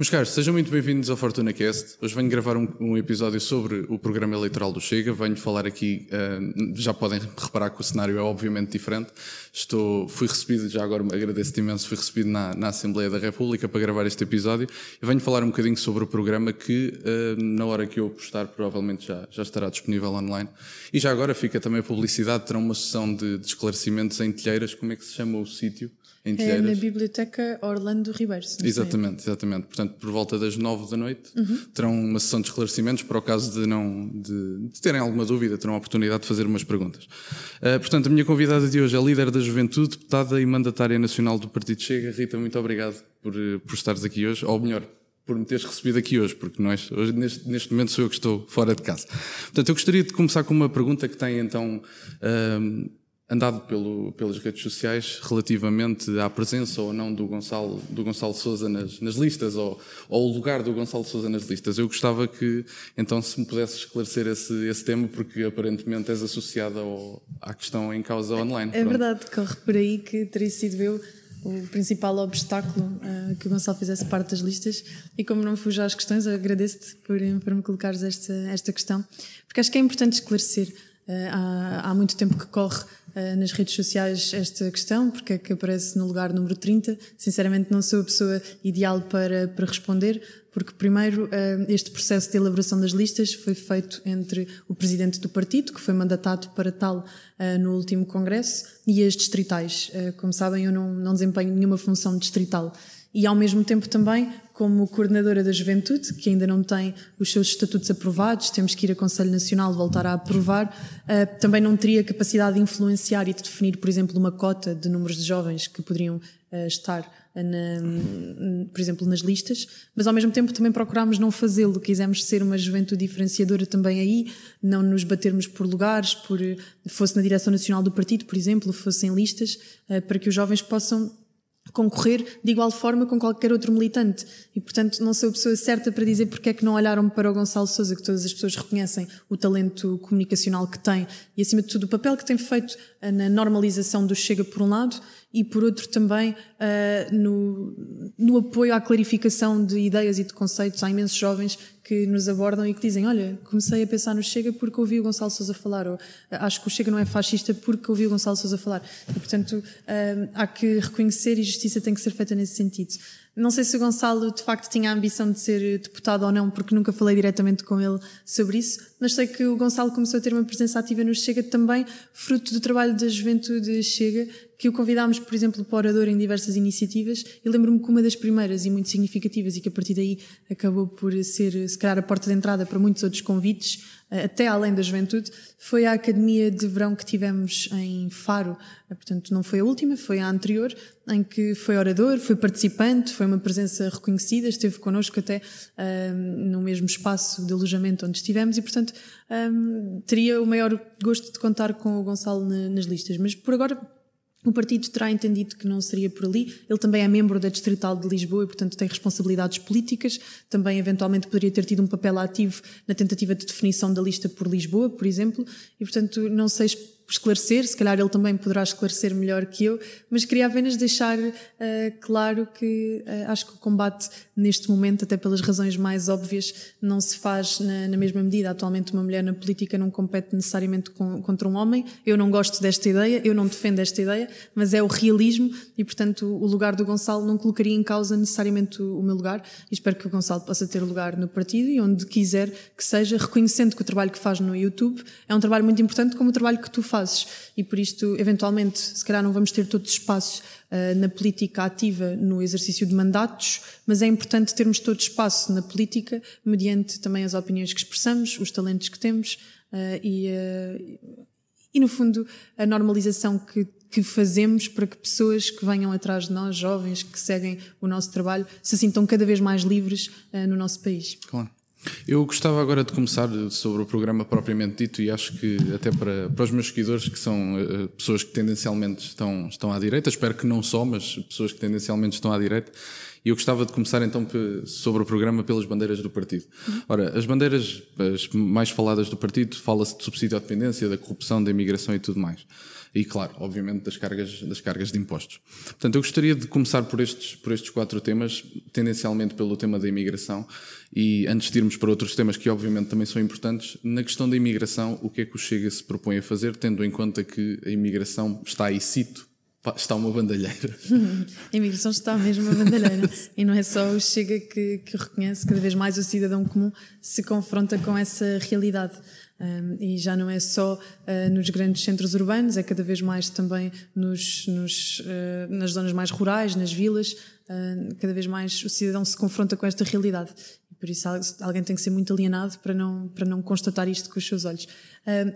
Meus caros, sejam muito bem-vindos ao Fortuna Cast. Hoje venho gravar um, um, episódio sobre o programa eleitoral do Chega. Venho falar aqui, uh, já podem reparar que o cenário é obviamente diferente. Estou, fui recebido, já agora agradeço-te imenso, fui recebido na, na, Assembleia da República para gravar este episódio. venho falar um bocadinho sobre o programa que, uh, na hora que eu postar, provavelmente já, já estará disponível online. E já agora fica também a publicidade, terão uma sessão de, de esclarecimentos em Telheiras, como é que se chama o sítio? Em É na Biblioteca Orlando Ribeiro. exatamente, exatamente. Portanto, por volta das nove da noite uhum. terão uma sessão de esclarecimentos para o caso de não de, de terem alguma dúvida, terão a oportunidade de fazer umas perguntas. Uh, portanto, a minha convidada de hoje é a líder da juventude, deputada e mandatária nacional do Partido Chega. Rita, muito obrigado por, eh, por estares aqui hoje, ou melhor, por me teres recebido aqui hoje, porque nós, é, hoje, neste, neste, momento sou eu que estou fora de casa. Portanto, eu gostaria de começar com uma pergunta que tem então eh, andado pelo, pelas redes sociais relativamente à presença ou não do Gonçalo, do Gonçalo Souza nas, nas listas ou, ou o lugar do Gonçalo Souza nas listas. Eu gostava que, então, se me pudesse esclarecer esse, esse tema, porque aparentemente és associada ao, à questão em causa online. É, é verdade, corre por aí que teria sido eu o principal obstáculo uh, que o Gonçalo fizesse parte das listas e como não fujo às questões, agradeço-te por, eh, por me colocares esta, esta questão, porque acho que é importante esclarecer. Uh, há, há muito tempo que corre eh, nas redes sociais esta questão, porque é que aparece no lugar número 30. Sinceramente, não sou a pessoa ideal para, para responder, porque, primeiro, eh, este processo de elaboração das listas foi feito entre o presidente do partido, que foi mandatado para tal eh, no último Congresso, e as distritais. como sabem, eu não, não desempenho nenhuma função distrital. E, ao mesmo tempo, também como coordenadora da juventude, que ainda não tem os seus estatutos aprovados, temos que ir a Conselho Nacional voltar a aprovar, uh, também não teria capacidade de influenciar e de definir, por exemplo, uma cota de números de jovens que poderiam uh, estar, na, por exemplo, nas listas, mas ao mesmo tempo também procurámos não fazê-lo, quisemos ser uma juventude diferenciadora também aí, não nos batermos por lugares, por fosse na direção nacional do partido, por exemplo, fossem listas, uh, para que os jovens possam concorrer de igual forma com qualquer outro militante. E, portanto, não sou a pessoa certa para dizer porque é que não olharam para o Gonçalo Sousa, que todas as pessoas reconhecem o talento comunicacional que tem e, acima de tudo, o papel que tem feito eh, na normalização do Chega, por um lado, e por outro também uh, no, no apoio à clarificação de ideias e de conceitos. Há imensos jovens que nos abordam e que dizem: Olha, comecei a pensar no Chega porque ouvi o Gonçalo Souza falar, ou ah, acho que o Chega não é fascista porque ouvi o Gonçalo Souza falar. E, portanto, uh, há que reconhecer e justiça tem que ser feita nesse sentido. Não sei se o Gonçalo de facto tinha a ambição de ser eh, deputado ou não, porque nunca falei diretamente com ele sobre isso, mas sei que o Gonçalo começou a ter uma presença ativa no Chega também, fruto do trabalho da juventude Chega, que o convidámos, por exemplo, para orador em diversas iniciativas, e lembro-me que uma das primeiras e muito significativas, e que a partir daí acabou por ser, eh, se calhar, a porta de entrada para muitos outros convites, até além da juventude, foi a academia de verão que tivemos em Faro. Portanto, não foi a última, foi a anterior, em que foi orador, foi participante, foi uma presença reconhecida, esteve connosco até um, ah, no mesmo espaço de alojamento onde estivemos e, portanto, um, ah, teria o maior gosto de contar com o Gonçalo nas listas. Mas por agora o partido terá entendido que não seria por ali. Ele também é membro da Distrital de Lisboa e, portanto, tem responsabilidades políticas. Também, eventualmente, poderia ter tido um papel ativo na tentativa de definição da lista por Lisboa, por exemplo. E, portanto, não sei esclarecer, se calhar ele também poderá esclarecer melhor que eu, mas queria apenas deixar uh, claro que uh, acho que o combate neste momento, até pelas razões mais óbvias, não se faz na, na mesma medida. Atualmente, uma mulher na política não compete necessariamente com, contra um homem. Eu não gosto desta ideia, eu não defendo esta ideia, mas é o realismo e, portanto, o lugar do Gonçalo não colocaria em causa necessariamente o, o meu lugar. E espero que o Gonçalo possa ter lugar no partido e onde quiser que seja, reconhecendo que o trabalho que faz no YouTube é um trabalho muito importante, como o trabalho que tu fazes espaços e por isto, eventualmente, se calhar não vamos ter todo o espaço uh, ah, na política ativa no exercício de mandatos, mas é importante termos todo o espaço na política, mediante também as opiniões que expressamos, os talentos que temos uh, e, uh, e, no fundo, a normalização que que fazemos para que pessoas que venham atrás de nós, jovens que seguem o nosso trabalho, se sintam cada vez mais livres uh, no nosso país. Claro. Eu gostava agora de começar sobre o programa propriamente dito e acho que até para, para os meus seguidores, que são uh, pessoas que tendencialmente estão, estão à direita, espero que não só, mas pessoas que tendencialmente estão à direita, e eu gostava de começar então sobre o programa pelas bandeiras do partido. Ora, as bandeiras as mais faladas do partido, fala-se de subsídio à dependência, da corrupção, da imigração e tudo mais e, claro, obviamente, das cargas, das cargas de impostos. Portanto, eu gostaria de começar por estes, por estes quatro temas, tendencialmente pelo tema da imigração, e antes de irmos para outros temas que, obviamente, também são importantes, na questão da imigração, o que é que o Chega se propõe a fazer, tendo em conta que a imigração está, aí cito, está uma bandalheira. a imigração está mesmo uma bandalheira. e não é só o Chega que, que reconhece, cada vez mais o cidadão comum se confronta com essa realidade. Um, e já não é só uh, nos grandes centros urbanos, é cada vez mais também nos, nos, uh, nas zonas mais rurais, nas vilas, uh, cada vez mais o cidadão se confronta com esta realidade. por isso alguém tem que ser muito alienado para não, para não constatar isto com os seus olhos.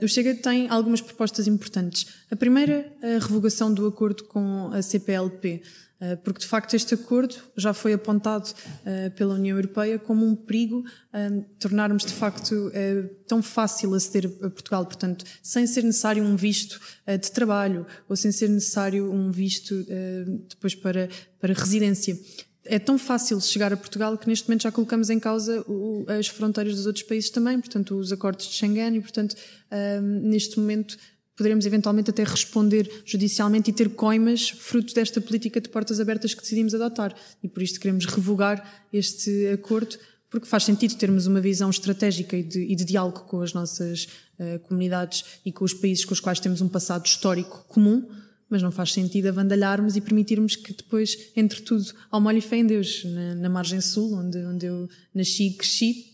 o Chega tem algumas propostas importantes. A primeira, a revogação do acordo com a CPLP. Eh, porque de facto este acordo já foi apontado eh, pela União Europeia como um perigo eh, tornarmos de facto tão fácil aceder a Portugal, portanto, sem ser necessário um visto de trabalho ou sem ser necessário um visto depois para, para residência é tão fácil chegar a Portugal que neste momento já colocamos em causa o, as fronteiras dos outros países também, portanto, os acordos de Schengen e, portanto, um, neste momento poderemos eventualmente até responder judicialmente e ter coimas fruto desta política de portas abertas que decidimos adotar. E por isto queremos revogar este acordo, porque faz sentido termos uma visão estratégica e de, e de diálogo com as nossas uh, comunidades e com os países com os quais temos um passado histórico comum, mas não faz sentido avandalharmos e permitirmos que depois entre tudo ao molho e fé em Deus, na, na margem sul, onde, onde eu nasci e cresci,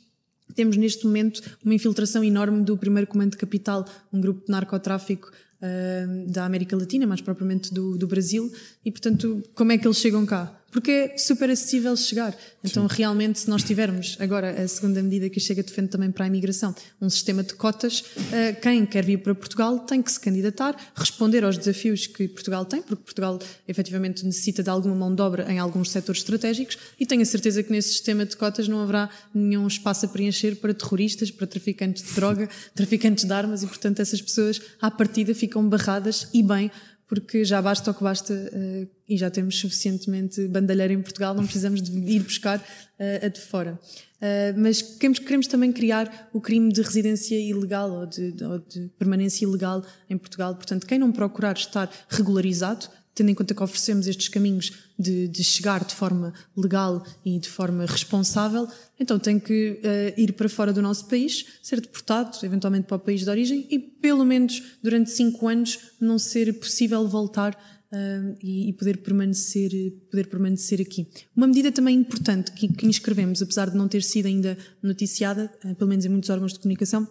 temos neste momento uma infiltração enorme do primeiro comando de capital, um grupo de narcotráfico uh, da América Latina, mais propriamente do, do Brasil, e portanto, como é que eles chegam cá? porque é super acessível chegar. Então, Sim. realmente, se nós tivermos agora a segunda medida que chega defende também para a imigração, um sistema de cotas, eh, quem quer vir para Portugal tem que se candidatar, responder aos desafios que Portugal tem, porque Portugal efetivamente necessita de alguma mão de obra em alguns setores estratégicos e tenho a certeza que nesse sistema de cotas não haverá nenhum espaço a preencher para terroristas, para traficantes de droga, traficantes de armas e, portanto, essas pessoas à partida ficam barradas e bem porque já basta o que basta uh, e já temos suficientemente bandalheira em Portugal, não precisamos de ir buscar uh, a de fora. Uh, mas queremos, queremos, também criar o crime de residência ilegal ou de, ou de, permanência ilegal em Portugal. Portanto, quem não procurar estar regularizado tendo em conta que oferecemos estes caminhos de, de, chegar de forma legal e de forma responsável, então tem que uh, ir para fora do nosso país, ser deportado, eventualmente para o país de origem, e pelo menos durante cinco anos não ser possível voltar uh, e, e, poder, permanecer, poder permanecer aqui. Uma medida também importante que, que inscrevemos, apesar de não ter sido ainda noticiada, uh, pelo menos em muitos órgãos de comunicação,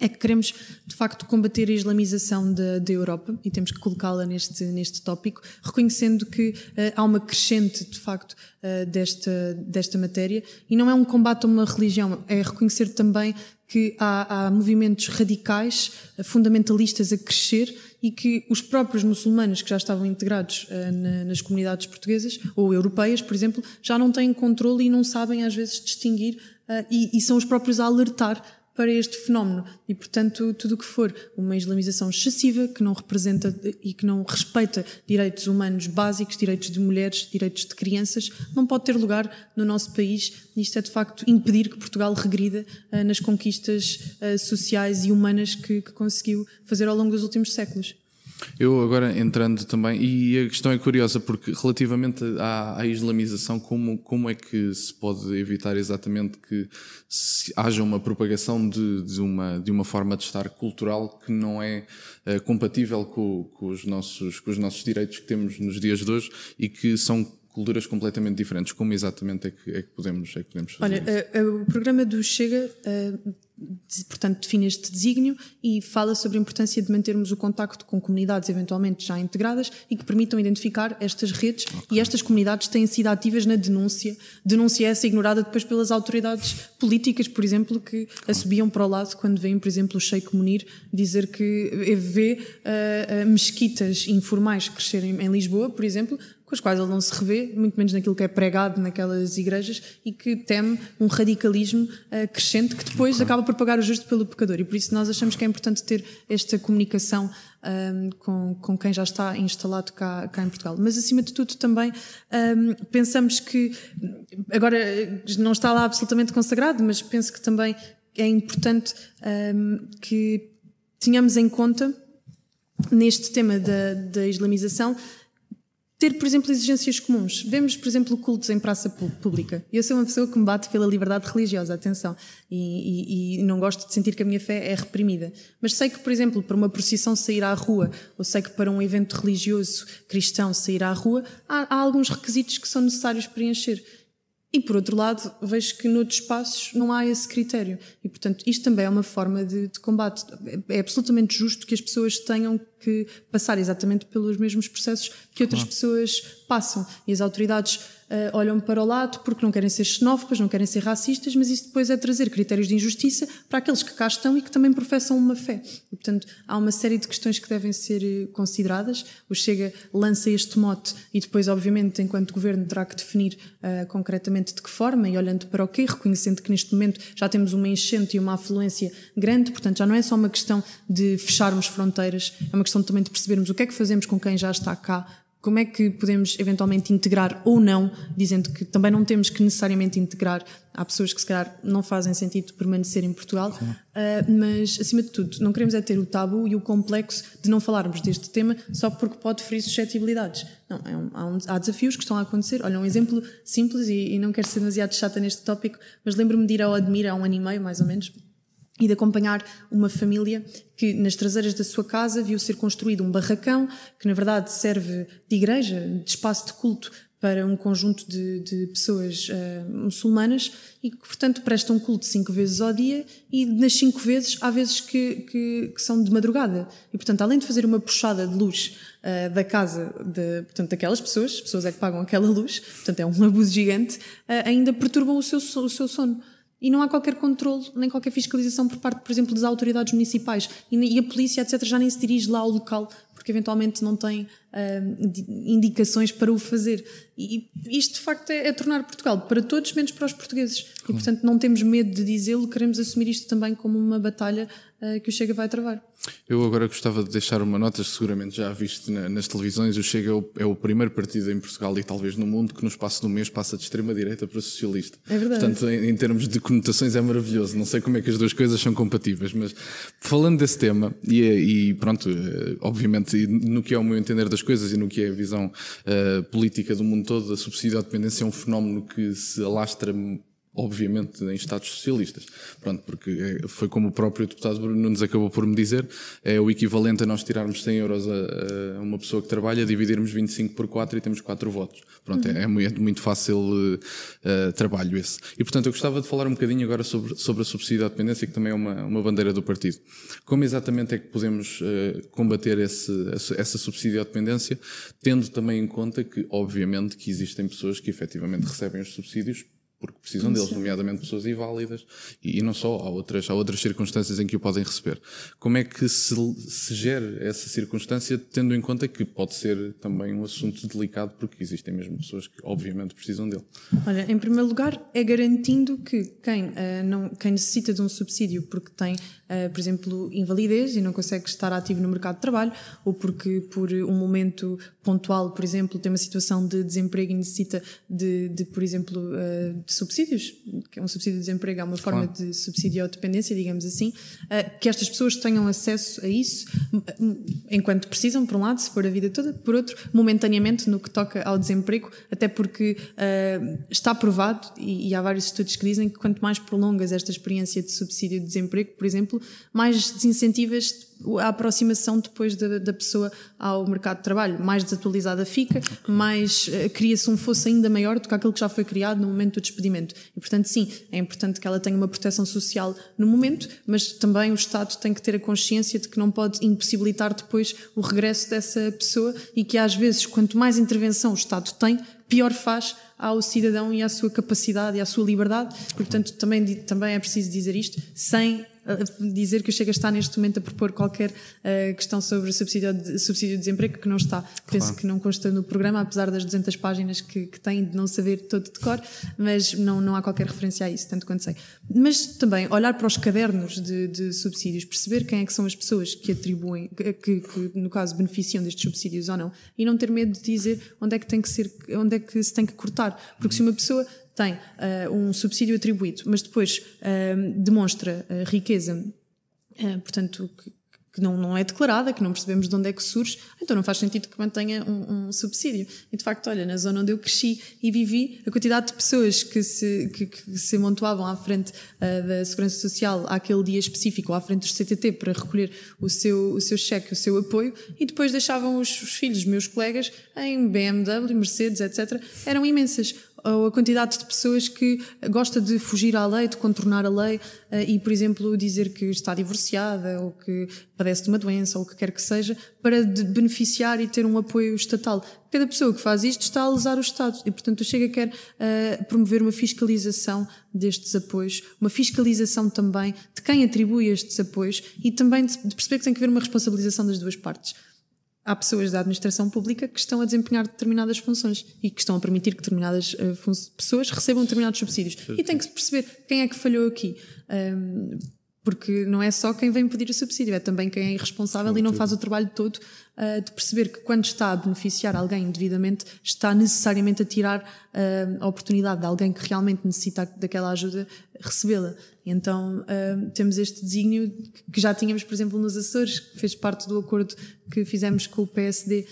é que queremos de facto combater a islamização da, Europa e temos que colocá-la neste, neste tópico, reconhecendo que uh, há uma crescente de facto uh, desta, desta matéria e não é um combate a uma religião, é reconhecer também que há, há movimentos radicais, eh, fundamentalistas a crescer e que os próprios muçulmanos que já estavam integrados uh, na, nas comunidades portuguesas ou europeias, por exemplo, já não têm controle e não sabem às vezes distinguir e, e são os próprios a alertar para este fenómeno. E, portanto, tudo o que for uma islamização excessiva, que não representa e que não respeita direitos humanos básicos, direitos de mulheres, direitos de crianças, não pode ter lugar no nosso país. Isto é, de facto, impedir que Portugal regrida eh, nas conquistas eh, sociais e humanas que, que conseguiu fazer ao longo dos últimos séculos. Eu agora entrando também, e a questão é curiosa, porque relativamente à, à islamização, como, como é que se pode evitar exatamente que haja uma propagação de, de, uma, de uma forma de estar cultural que não é uh, compatível com, com, os nossos, com os nossos direitos que temos nos dias de hoje e que são culturas completamente diferentes. Como exatamente é que, é que podemos, é que podemos fazer? Olha, uh, uh, o programa do Chega uh, portanto, define este desígnio e fala sobre a importância de mantermos o contacto com comunidades eventualmente já integradas e que permitam identificar estas redes okay. e estas comunidades têm sido ativas na denúncia. Denúncia essa ignorada depois pelas autoridades políticas, por exemplo, que okay. subiam para o lado quando veem, por exemplo, o Sheikh Munir dizer que eh, vê uh, mesquitas informais crescerem em Lisboa, por exemplo, com as quais ele não se revê, muito menos naquilo que é pregado naquelas igrejas e que teme um radicalismo uh, crescente que depois okay. acaba por pagar o justo pelo pecador. E por isso nós achamos que é importante ter esta comunicação um, ehm, com, com quem já está instalado cá, cá em Portugal. Mas acima de tudo também um, ehm, pensamos que, agora não está lá absolutamente consagrado, mas penso que também é importante um, ehm, que tenhamos em conta neste tema da, da islamização ter, por exemplo, exigências comuns. Vemos, por exemplo, cultos em praça pública. Eu sou uma pessoa que me bate pela liberdade religiosa, atenção, e, e, e, não gosto de sentir que a minha fé é reprimida. Mas sei que, por exemplo, para uma procissão sair à rua, ou sei que para um evento religioso cristão sair à rua, há, há alguns requisitos que são necessários preencher. E por outro lado, vejo que noutros espaços não há esse critério. E portanto, isto também é uma forma de, de combate. É, é absolutamente justo que as pessoas tenham que passar exatamente pelos mesmos processos que outras claro. pessoas passam. E as autoridades uh, olham para o lado porque não querem ser xenófobas, não querem ser racistas, mas isso depois é trazer critérios de injustiça para aqueles que cá estão e que também professam uma fé. E, portanto, há uma série de questões que devem ser eh, consideradas. O Chega lança este mote e depois, obviamente, enquanto governo, terá que definir uh, concretamente de que forma e olhando para o quê, reconhecendo que neste momento já temos uma enchente e uma afluência grande, portanto, já não é só uma questão de fecharmos fronteiras, é uma questão também de percebermos o que é que fazemos com quem já está cá, como é que podemos eventualmente integrar ou não, dizendo que também não temos que necessariamente integrar. Há pessoas que, se calhar, não fazem sentido permanecer em Portugal, uh, mas, acima de tudo, não queremos é ter o tabu e o complexo de não falarmos deste tema só porque pode ferir suscetibilidades. Não, é um, há, um, há, desafios que estão a acontecer. Olha, um exemplo simples, e, e não quero ser demasiado chata neste tópico, mas lembro-me de ir ao Admira há um ano e meio, mais ou menos, e de acompanhar uma família que nas traseiras da sua casa viu ser construído um barracão que na verdade serve de igreja, de espaço de culto para um conjunto de, de pessoas uh, muçulmanas e que, portanto, prestam culto cinco vezes ao dia e nas cinco vezes há vezes que, que, que são de madrugada. E, portanto, além de fazer uma puxada de luz uh, da casa de, portanto, daquelas pessoas, as pessoas é que pagam aquela luz, portanto, é um abuso gigante, uh, ainda perturbam o seu, o seu sono. E não há qualquer controle, nem qualquer fiscalização por parte, por exemplo, das autoridades municipais. E a polícia, etc., já nem se dirige lá ao local, porque eventualmente não tem uh, indicações para o fazer. E isto, de facto, é, é, tornar Portugal para todos, menos para os portugueses. E, portanto, não temos medo de dizê-lo, queremos assumir isto também como uma batalha uh, que o Chega vai travar. Eu agora gostava de deixar uma nota, seguramente já viste na, nas televisões, o Chega é o, é o, primeiro partido em Portugal e talvez no mundo que no espaço do mês passa de extrema-direita para socialista. É verdade. Portanto, em, em, termos de conotações é maravilhoso, não sei como é que as duas coisas são compatíveis, mas falando desse tema, e, é, e pronto, eh, obviamente no que é o meu entender das coisas e no que é a visão uh, política do mundo todo, a subsídio à dependência é um fenómeno que se alastra obviamente em Estados socialistas. Pronto, porque eh, foi como o próprio deputado Bruno Nunes acabou por me dizer, é o equivalente a nós tirarmos 100 euros a, a uma pessoa que trabalha, dividirmos 25 por 4 e temos 4 votos. Pronto, uhum. é, é, muito, é muito fácil uh, trabalho esse. E portanto eu gostava de falar um bocadinho agora sobre, sobre a subsídio à dependência, que também é uma, uma bandeira do partido. Como exatamente é que podemos uh, combater esse, essa subsídio à dependência, tendo também em conta que, obviamente, que existem pessoas que efetivamente recebem os subsídios porque precisam deles, nomeadamente pessoas inválidas, e, e, não só, há outras, há outras circunstâncias em que o podem receber. Como é que se, se gera essa circunstância, tendo em conta que pode ser também um assunto delicado, porque existem mesmo pessoas que obviamente precisam dele? Olha, em primeiro lugar, é garantindo que quem, uh, não, quem necessita de um subsídio porque tem, uh, por exemplo, invalidez e não consegue estar ativo no mercado de trabalho, ou porque por um momento pontual, por exemplo, tem uma situação de desemprego e necessita de, de por exemplo, uh, de subsídios, que é um subsídio de desemprego, é uma forma de subsídio ou dependência, digamos assim, eh, que estas pessoas tenham acesso a isso eh, enquanto precisam, por um lado, se for a vida toda, por outro, momentaneamente no que toca ao desemprego, até porque uh, está provado, e, e, há vários estudos que dizem que quanto mais prolongas esta experiência de subsídio de desemprego, por exemplo, mais desincentivas a aproximação depois da, da, pessoa ao mercado de trabalho. Mais desatualizada fica, mais uh, cria-se um fosso ainda maior do que aquilo que já foi criado no momento do despedimento. E, portanto, sim, é importante que ela tenha uma proteção social no momento, mas também o Estado tem que ter a consciência de que não pode impossibilitar depois o regresso dessa pessoa e que, às vezes, quanto mais intervenção o Estado tem, pior faz ao cidadão e à sua capacidade e à sua liberdade. Portanto, também, também é preciso dizer isto, sem eh, dizer que o Chega está neste momento a propor qualquer uh, questão sobre subsídio de, subsídio de desemprego, que não está. Claro. Penso que não consta no programa, apesar das 200 páginas que, que tem de não saber todo de cor, mas não, não há qualquer referência a isso, tanto quanto sei. Mas também olhar para os cadernos de, de subsídios, perceber quem é que são as pessoas que atribuem, que, que, que, no caso beneficiam destes subsídios ou não, e não ter medo de dizer onde é que, tem que, ser, onde é que se tem que cortar gastar. Porque se uma pessoa tem uh, um subsídio atribuído, mas depois uh, demonstra eh, riqueza, portanto, que, que não, não é declarada, que não percebemos de onde é que surge, então não faz sentido que mantenha um, um subsídio. E de facto, olha, na zona onde eu cresci e vivi, a quantidade de pessoas que se, que, que se amontoavam à frente uh, da Segurança Social àquele dia específico, à frente do CTT, para recolher o seu, o seu cheque, o seu apoio, e depois deixavam os, os filhos, meus colegas, em BMW, Mercedes, etc., eram imensas ou a quantidade de pessoas que gosta de fugir à lei, de contornar a lei eh, e, por exemplo, dizer que está divorciada ou que padece de uma doença ou o que quer que seja para beneficiar e ter um apoio estatal. Cada pessoa que faz isto está a lesar o Estado e, portanto, o Chega quer uh, promover uma fiscalização destes apoios, uma fiscalização também de quem atribui estes apoios e também de perceber que tem que haver uma responsabilização das duas partes há pessoas da administração pública que estão a desempenhar determinadas funções e que estão a permitir que determinadas eh, pessoas recebam determinados subsídios. E tem que se perceber quem é que falhou aqui. Um, porque não é só quem vem pedir o subsídio, é também quem é irresponsável e não faz o trabalho todo uh, de perceber que quando está a beneficiar alguém devidamente, está necessariamente a tirar uh, a oportunidade de alguém que realmente necessita daquela ajuda recebê-la. Então uh, temos este desígnio que já tínhamos, por exemplo, nos Açores, que fez parte do acordo que fizemos com o PSD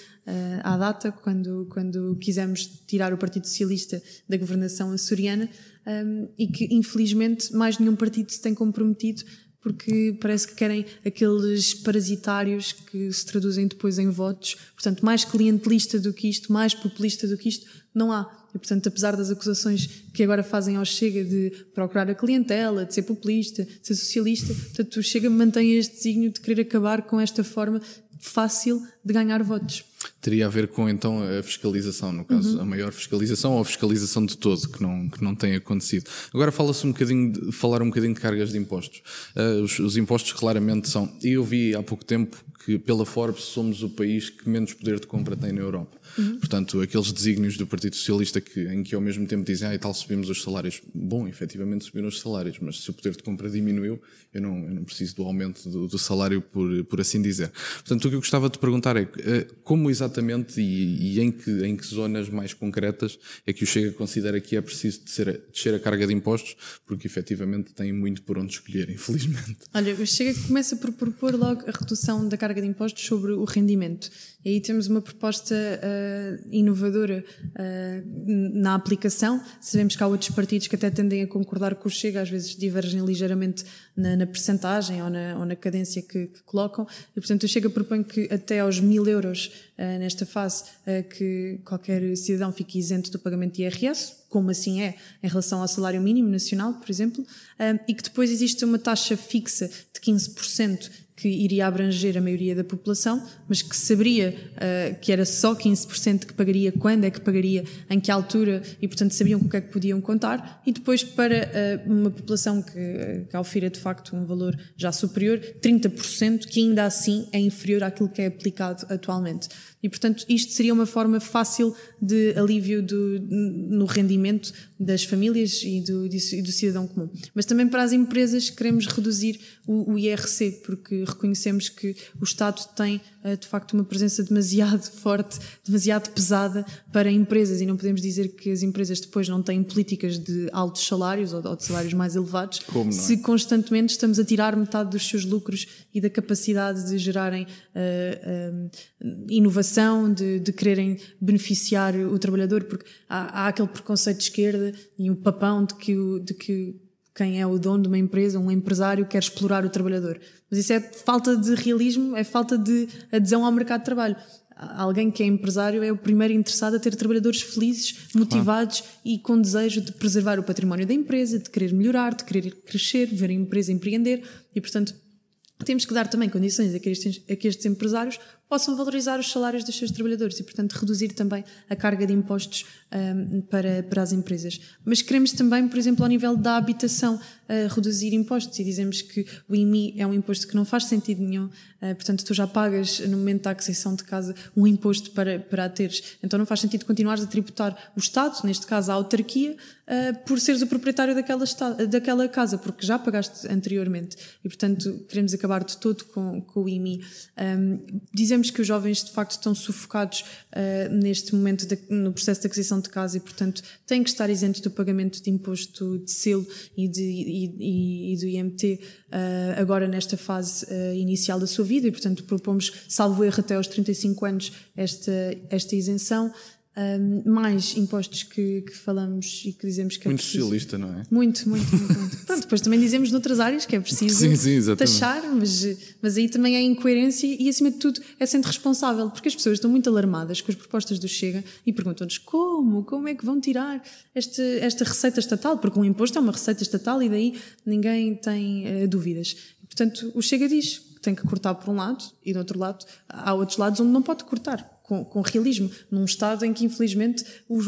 à data, quando, quando quisemos tirar o Partido Socialista da governação açoriana, um, e que infelizmente mais nenhum partido se tem comprometido porque parece que querem aqueles parasitários que se traduzem depois em votos. Portanto, mais clientelista do que isto, mais populista do que isto, não há. E, portanto, apesar das acusações que agora fazem ao Chega de procurar a clientela, de ser populista, de ser socialista, portanto, o Chega mantém este desígnio de querer acabar com esta forma fácil de ganhar votos. Teria a ver com então a fiscalização, no caso, uhum. a maior fiscalização ou a fiscalização de todo, que não, que não tem acontecido. Agora fala-se um bocadinho, de, falar um bocadinho de cargas de impostos. Uh, os, os, impostos claramente são, eu vi há pouco tempo que pela Forbes somos o país que menos poder de compra tem na Europa. Uhum. Portanto, aqueles desígnios do Partido Socialista que, em que ao mesmo tempo dizem, ah, e tal, subimos os salários. Bom, efetivamente subiram os salários, mas se o poder de compra diminuiu, eu não, eu não preciso do aumento do, do salário, por, por assim dizer. Portanto, o que eu gostava de perguntar perguntar eh, é como exatamente e, e, em, que, em que zonas mais concretas é que o Chega considera que é preciso descer, descer a carga de impostos, porque efetivamente tem muito por onde escolher, infelizmente. Olha, o Chega começa por propor logo a redução da carga de impostos sobre o rendimento. E aí temos uma proposta uh, inovadora uh, na aplicação. Sabemos que há outros partidos que até tendem a concordar com o Chega, às vezes divergem ligeiramente na, na percentagem ou na, ou na cadência que, que colocam. E, portanto, o Chega propõe que até aos mil euros uh, nesta fase uh, que qualquer cidadão fique isento do pagamento de IRS, como assim é em relação ao salário mínimo nacional, por exemplo, eh, e que depois existe uma taxa fixa de 15% que iria abranger a maioria da população, mas que saberia uh, que era só 15% que pagaria, quando é que pagaria, em que altura, e portanto sabiam com o que é que podiam contar, e depois para uh, uma população que, que alfira de facto um valor já superior, 30%, que ainda assim é inferior àquilo que é aplicado atualmente. E, portanto, isto seria uma forma fácil de alívio do, no rendimento das famílias e do, e do cidadão comum. Mas também para as empresas queremos reduzir o, o IRC, porque reconhecemos que o Estado tem eh, de facto uma presença demasiado forte, demasiado pesada para empresas e não podemos dizer que as empresas depois não têm políticas de altos salários ou de salários mais elevados é? se constantemente estamos a tirar metade dos seus lucros e da capacidade de gerarem uh, uh, inovação, de, de, quererem beneficiar o trabalhador, porque há, há aquele preconceito de esquerda e o papão de que, o, de que quem é o dono de uma empresa, um empresário, quer explorar o trabalhador. Mas isso é falta de realismo, é falta de adesão ao mercado de trabalho. Alguém que é empresário é o primeiro interessado a ter trabalhadores felizes, motivados claro. e com desejo de preservar o património da empresa, de querer melhorar, de querer crescer, ver a empresa empreender e, portanto, temos que dar também condições a que, estes, a que, estes, empresários possam valorizar os salários dos seus trabalhadores e, portanto, reduzir também a carga de impostos um, para, para as empresas. Mas queremos também, por exemplo, ao nível da habitação, uh, reduzir impostos e dizemos que o IMI é um imposto que não faz sentido nenhum, uh, portanto, tu já pagas no momento da aquisição de casa um imposto para, para a teres. Então, não faz sentido continuares a tributar o Estado, neste caso a autarquia, uh, por seres o proprietário daquela, daquela casa, porque já pagaste anteriormente. E, portanto, queremos acabar acabar de todo com, com o IMI. Um, dizemos que os jovens de facto estão sufocados uh, neste momento de, no processo de aquisição de casa e, portanto, têm que estar isentos do pagamento de imposto de selo e, de, e, e do IMT uh, ah, agora nesta fase uh, inicial da sua vida e, portanto, propomos, salvo erro, até aos 35 anos esta, esta isenção um, mais impostos que, que, falamos e que dizemos que é muito é preciso. Muito socialista, não é? Muito, muito, muito. muito. Pronto, depois também dizemos noutras áreas que é preciso sim, sim, taxar, mas, mas aí também há incoerência e, acima de tudo, é sendo responsável, porque as pessoas estão muito alarmadas com as propostas do Chega e perguntam-nos como, como é que vão tirar este, esta receita estatal, porque um imposto é uma receita estatal e daí ninguém tem uh, dúvidas. Portanto, o Chega diz que tem que cortar por um lado e, do outro lado, há outros lados onde não pode cortar com, com realismo, num Estado em que, infelizmente, os,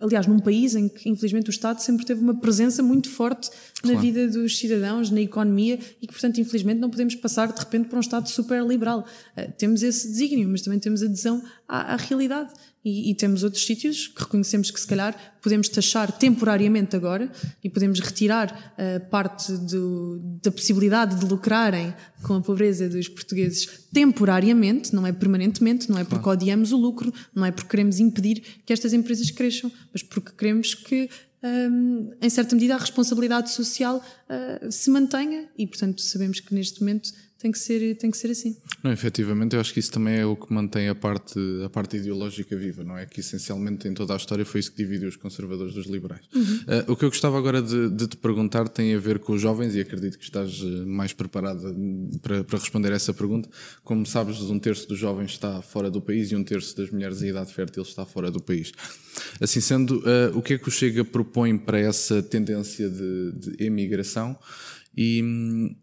aliás, num país em que, infelizmente, o Estado sempre teve uma presença muito forte claro. na vida dos cidadãos, na economia, e que, portanto, infelizmente, não podemos passar de repente para um Estado super liberal. Uh, eh, temos esse desígnio, mas também temos adesão à, à realidade e, e, temos outros sítios que reconhecemos que se calhar podemos taxar temporariamente agora e podemos retirar uh, parte do, da possibilidade de lucrarem com a pobreza dos portugueses temporariamente, não é permanentemente, não é porque odiamos o lucro, não é porque queremos impedir que estas empresas cresçam, mas porque queremos que um, ehm, em certa medida, a responsabilidade social uh, se mantenha e, portanto, sabemos que neste momento tem que ser, tem que ser assim. Não, efetivamente, eu acho que isso também é o que mantém a parte, a parte ideológica viva, não é? Que essencialmente em toda a história foi isso que dividiu os conservadores dos liberais. Uhum. Uh, o que eu gostava agora de, de, te perguntar tem a ver com os jovens, e acredito que estás eh, mais preparada hum, para, para responder a essa pergunta. Como sabes, um terço dos jovens está fora do país e um terço das mulheres em idade fértil está fora do país. Assim sendo, uh, o que é que o Chega propõe para essa tendência de, de emigração? E hum,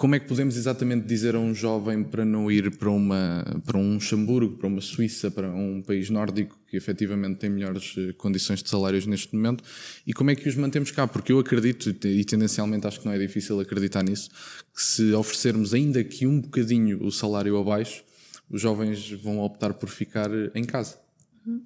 como é que podemos exatamente dizer a um jovem para não ir para, uma, para um Luxemburgo, para uma Suíça, para um país nórdico que efetivamente tem melhores eh, condições de salários neste momento e como é que os mantemos cá? Porque eu acredito, e tendencialmente acho que não é difícil acreditar nisso, que se oferecermos ainda que um bocadinho o salário abaixo, os jovens vão optar por ficar eh, em casa.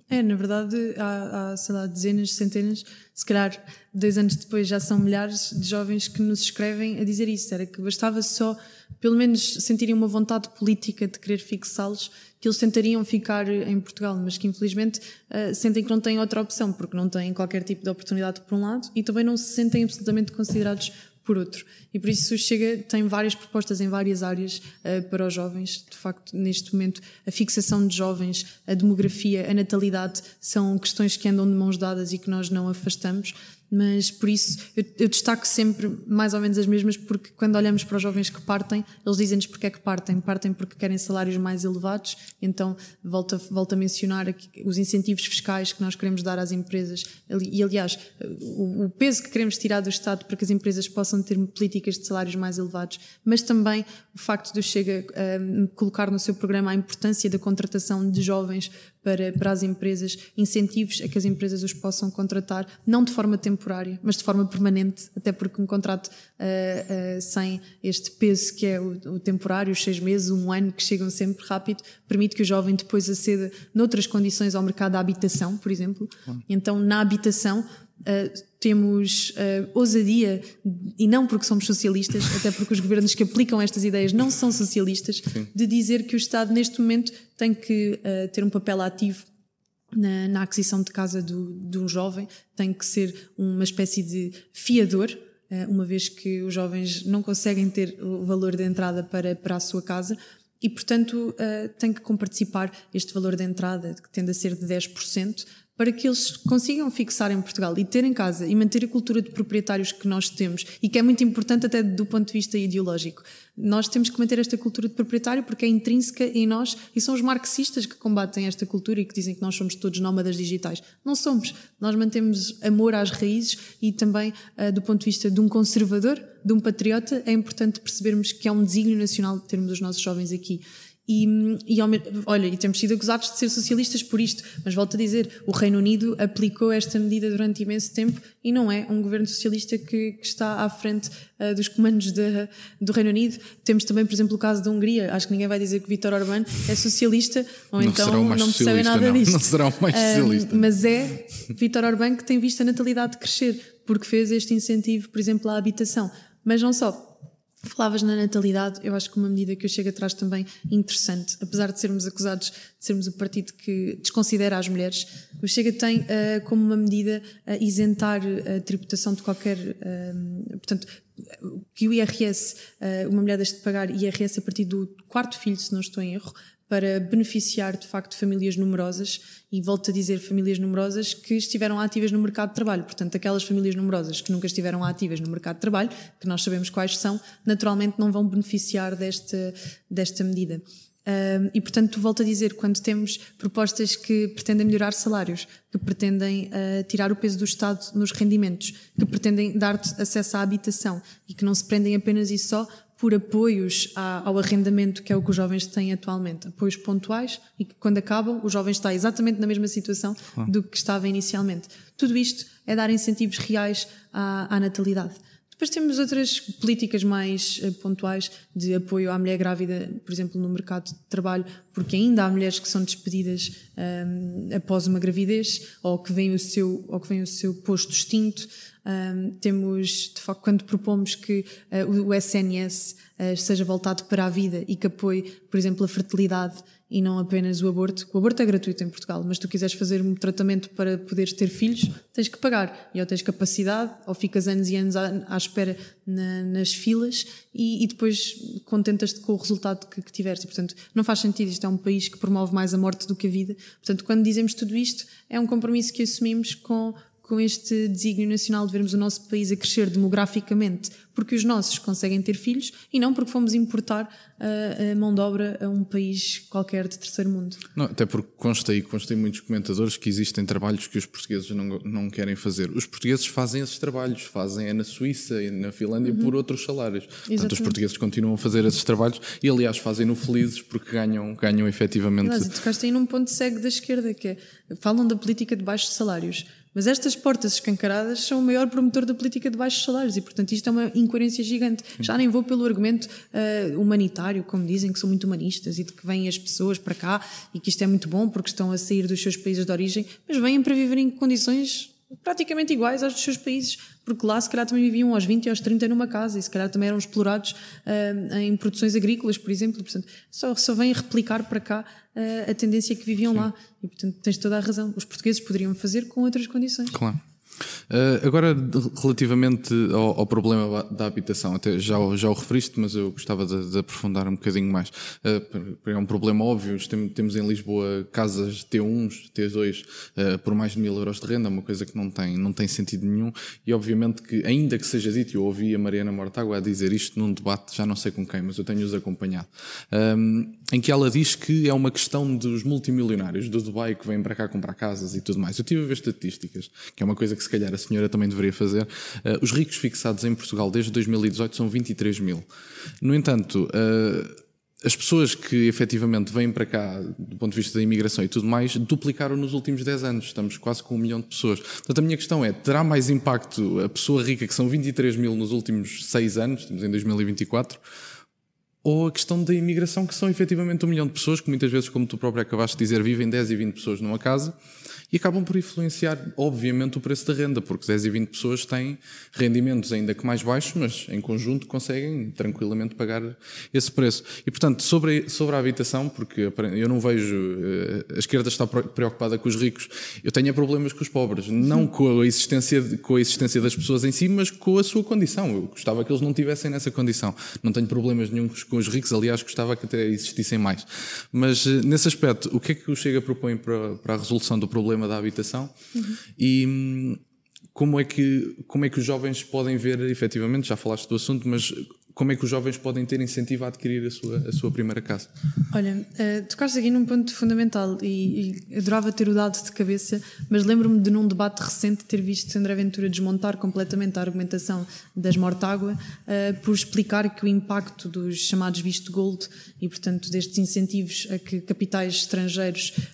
É, na verdade, há, há, sei lá, dezenas, centenas, se calhar dois anos depois já são milhares de jovens que nos escrevem a dizer isso. Era que bastava só, pelo menos, sentirem uma vontade política de querer fixá-los, que eles tentariam ficar em Portugal, mas que infelizmente uh, sentem que não têm outra opção, porque não têm qualquer tipo de oportunidade por um lado e também não se sentem absolutamente considerados por outro. E por isso o Chega tem várias propostas em várias áreas uh, para os jovens. De facto, neste momento, a fixação de jovens, a demografia, a natalidade são questões que andam de mãos dadas e que nós não afastamos. Mas por isso eu, eu, destaco sempre mais ou menos as mesmas, porque quando olhamos para os jovens que partem, eles dizem-nos porque é que partem. Partem porque querem salários mais elevados, então volto, volta a mencionar aqui, os incentivos fiscais que nós queremos dar às empresas. E aliás, o, o peso que queremos tirar do Estado para que as empresas possam ter políticas de salários mais elevados, mas também o facto de Chega a eh, colocar no seu programa a importância da contratação de jovens para, para as empresas, incentivos a que as empresas os possam contratar, não de forma temporária, mas de forma permanente, até porque um contrato uh, uh, sem este peso que é o, o, temporário, os seis meses, um ano, que chegam sempre rápido, permite que o jovem depois aceda noutras condições ao mercado da habitação, por exemplo. Então, na habitação. Uh, temos uh, ousadia, e não porque somos socialistas, até porque os governos que aplicam estas ideias não são socialistas, Sim. de dizer que o Estado, neste momento, tem que uh, ter um papel ativo na, na aquisição de casa do, de um jovem, tem que ser uma espécie de fiador eh, uma vez que os jovens não conseguem ter o valor de entrada para, para a sua casa e, portanto, tem que comparticipar este valor de entrada, que tende a ser de 10%, para que eles consigam fixar em Portugal e ter em casa e manter a cultura de proprietários que nós temos e que é muito importante até do ponto de vista ideológico. Nós temos que manter esta cultura de proprietário porque é intrínseca em nós e são os marxistas que combatem esta cultura e que dizem que nós somos todos nómadas digitais. Não somos. Nós mantemos amor às raízes e também eh, do ponto de vista de um conservador, de um patriota, é importante percebermos que é um desígnio nacional termos os nossos jovens aqui e, e olha, e temos sido acusados de ser socialistas por isto, mas volto a dizer, o Reino Unido aplicou esta medida durante imenso tempo e não é um governo socialista que, que está à frente uh, dos comandos de, do Reino Unido. Temos também, por exemplo, o caso da Hungria. Acho que ninguém vai dizer que Vítor Orbán é socialista ou não então não percebe nada não, disto. Não será mais ah, socialista. mas é Vítor Orbán que tem visto a natalidade crescer porque fez este incentivo, por exemplo, à habitação. Mas não só Falavas na natalidade, eu acho que uma medida que eu chego atrás também interessante, apesar de sermos acusados de sermos o partido que desconsidera as mulheres, o Chega tem uh, como uma medida uh, isentar a eh, tributação de qualquer, uh, portanto, que o IRS, uma mulher deixe de pagar IRS a partir do quarto filho, se não estou em erro, para beneficiar de facto famílias numerosas e volto a dizer famílias numerosas que estiveram ativas no mercado de trabalho. Portanto, aquelas famílias numerosas que nunca estiveram ativas no mercado de trabalho, que nós sabemos quais são, naturalmente não vão beneficiar desta, desta medida. Um, e portanto, volto a dizer, quando temos propostas que pretendem melhorar salários, que pretendem uh, tirar o peso do Estado nos rendimentos, que pretendem dar acesso à habitação e que não se prendem apenas e só por apoios ao arrendamento, que é o que os jovens têm atualmente. Apoios pontuais e que, quando acabam, o jovem está exatamente na mesma situação do que estava inicialmente. Tudo isto é dar incentivos reais à, à natalidade. Depois temos outras políticas mais eh, pontuais de apoio à mulher grávida, por exemplo, no mercado de trabalho, porque ainda há mulheres que são despedidas um, ehm, após uma gravidez ou que vem o seu, ou que vem o seu posto extinto. Um, temos, de facto, quando propomos que uh, o, SNS uh, eh, seja voltado para a vida e que apoie, por exemplo, a fertilidade e não apenas o aborto, o aborto é gratuito em Portugal, mas tu quiseres fazer um tratamento para poderes ter filhos, tens que pagar. E ou tens capacidade, ou ficas anos e anos à, à espera na, nas filas e, e depois contentas-te com o resultado que, que tiveres. E, portanto, não faz sentido. Isto é um país que promove mais a morte do que a vida. Portanto, quando dizemos tudo isto, é um compromisso que assumimos com com este desígnio nacional de vermos o nosso país a crescer demograficamente, porque os nossos conseguem ter filhos e não porque fomos importar a, eh, a mão de obra a um país qualquer de terceiro mundo. Não, até porque consta e consta em muitos comentadores que existem trabalhos que os portugueses não, não querem fazer. Os portugueses fazem esses trabalhos, fazem é na Suíça e na Finlândia uhum. por outros salários. Exatamente. Portanto, os portugueses continuam a fazer esses trabalhos e, aliás, fazem-no felizes porque ganham, ganham efetivamente. Aliás, tocaste aí num ponto cego da esquerda que é, falam da política de baixos salários mas estas portas escancaradas são o maior promotor da política de baixos salários e, portanto, isto é uma incoerência gigante. Já nem vou pelo argumento uh, humanitário, como dizem, que são muito humanistas e de que vêm as pessoas para cá e que isto é muito bom porque estão a sair dos seus países de origem, mas vêm para viver em condições praticamente iguais às dos seus países, porque lá se calhar também viviam aos 20 e aos 30 numa casa e se calhar também eram explorados uh, em produções agrícolas, por exemplo. Portanto, só, só vêm replicar para cá a tendência que viviam Sim. lá. E, portanto, tens toda a razão. Os portugueses poderiam fazer com outras condições. Claro. Uh, agora, relativamente ao, ao, problema da habitação, até já, já o referiste, mas eu gostava de, de aprofundar um bocadinho mais. Uh, é um problema óbvio, temos em Lisboa casas T1s, T2 uh, por mais de mil euros de renda, é uma coisa que não tem, não tem sentido nenhum, e obviamente que, ainda que seja dito, eu ouvi a Mariana Mortágua a dizer isto num debate, já não sei com quem, mas eu tenho-os acompanhado, um, ehm, em que ela diz que é uma questão dos multimilionários do Dubai que vêm para cá comprar casas e tudo mais. Eu tive a ver estatísticas, que é uma coisa que que se calhar a senhora também deveria fazer, uh, os ricos fixados em Portugal desde 2018 são 23 mil. No entanto, uh, as pessoas que efetivamente vêm para cá do ponto de vista da imigração e tudo mais duplicaram nos últimos 10 anos. Estamos quase com um milhão de pessoas. Portanto, a minha questão é: terá mais impacto a pessoa rica, que são 23 mil nos últimos 6 anos, estamos em 2024? ou a questão da imigração, que são efetivamente um milhão de pessoas, que muitas vezes, como tu próprio acabaste de dizer, vivem 10 e 20 pessoas numa casa e acabam por influenciar, obviamente, o preço da renda, porque 10 e 20 pessoas têm rendimentos ainda que mais baixos, mas em conjunto conseguem tranquilamente pagar esse preço. E, portanto, sobre, sobre a habitação, porque eu não vejo. Eh, a esquerda está preocupada com os ricos, eu tenho problemas com os pobres, não com a existência, com a existência das pessoas em si, mas com a sua condição. Eu gostava que eles não tivessem nessa condição. Não tenho problemas nenhum com os ricos, aliás, gostava que até existissem mais. Mas, eh, nesse aspecto, o que é que o Chega propõe para, para a resolução do problema? tema da habitação. Uhum. E hum, como é, que, como é que os jovens podem ver, efetivamente, já falaste do assunto, mas como é que os jovens podem ter incentivo a adquirir a sua, a sua primeira casa? Olha, uh, tocaste aqui num ponto fundamental e, e adorava ter o dado de cabeça, mas lembro-me de num debate recente ter visto André Ventura desmontar completamente a argumentação das Mortágua uh, por explicar que o impacto dos chamados visto gold e, portanto, destes incentivos a que capitais estrangeiros uh,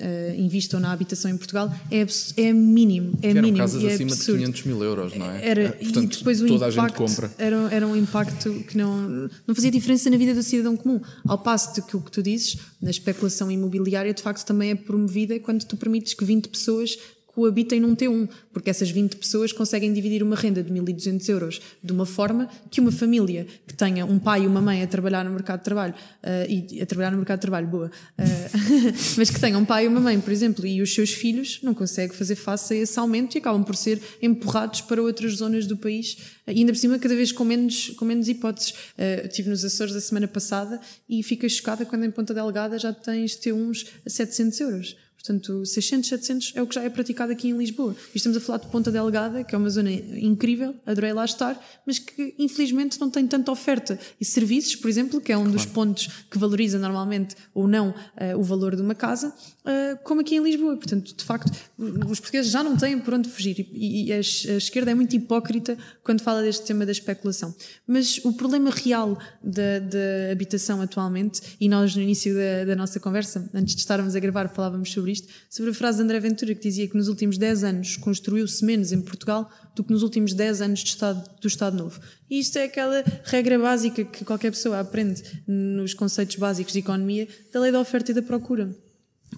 eh, uh, investam na habitação em Portugal é, é mínimo. É que eram mínimo, casas é acima de 500 mil euros, não é? Era, Portanto, e depois o toda impacto a gente compra. Era, era um impacto que não, não fazia diferença na vida do cidadão comum. Ao passo de que o que tu dizes, na especulação imobiliária, de facto, também é promovida quando tu permites que 20 pessoas coabitem num T1, porque essas 20 pessoas conseguem dividir uma renda de 1.200 euros de uma forma que uma família que tenha um pai e uma mãe a trabalhar no mercado de trabalho, uh, e a trabalhar no mercado de trabalho, boa, uh, mas que tenha um pai e uma mãe, por exemplo, e os seus filhos não conseguem fazer face a esse aumento e acabam por ser empurrados para outras zonas do país, eh, e ainda por cima cada vez com menos, com menos hipóteses. Uh, estive nos Açores a semana passada e fica chocada quando em Ponta Delgada já tens T1s a 700 euros. Portanto, 600, 700 é o que já é praticado aqui em Lisboa. E estamos a falar de Ponta Delgada, que é uma zona incrível, adorei lá estar, mas que infelizmente não tem tanta oferta. E serviços, por exemplo, que é um claro. dos pontos que valoriza normalmente ou não uh, o valor de uma casa, uh, como aqui em Lisboa. Portanto, de facto, os portugueses já não têm por onde fugir. E, e a, a, esquerda é muito hipócrita quando fala deste tema da especulação. Mas o problema real da, habitação atualmente, e nós no início da, da nossa conversa, antes de estarmos a gravar, falávamos sobre isto, sobre a frase de André Ventura, que dizia que nos últimos 10 anos construiu-se menos em Portugal do que nos últimos 10 anos do Estado, do Estado Novo. E isto é aquela regra básica que qualquer pessoa aprende nos conceitos básicos de economia da lei da oferta e da procura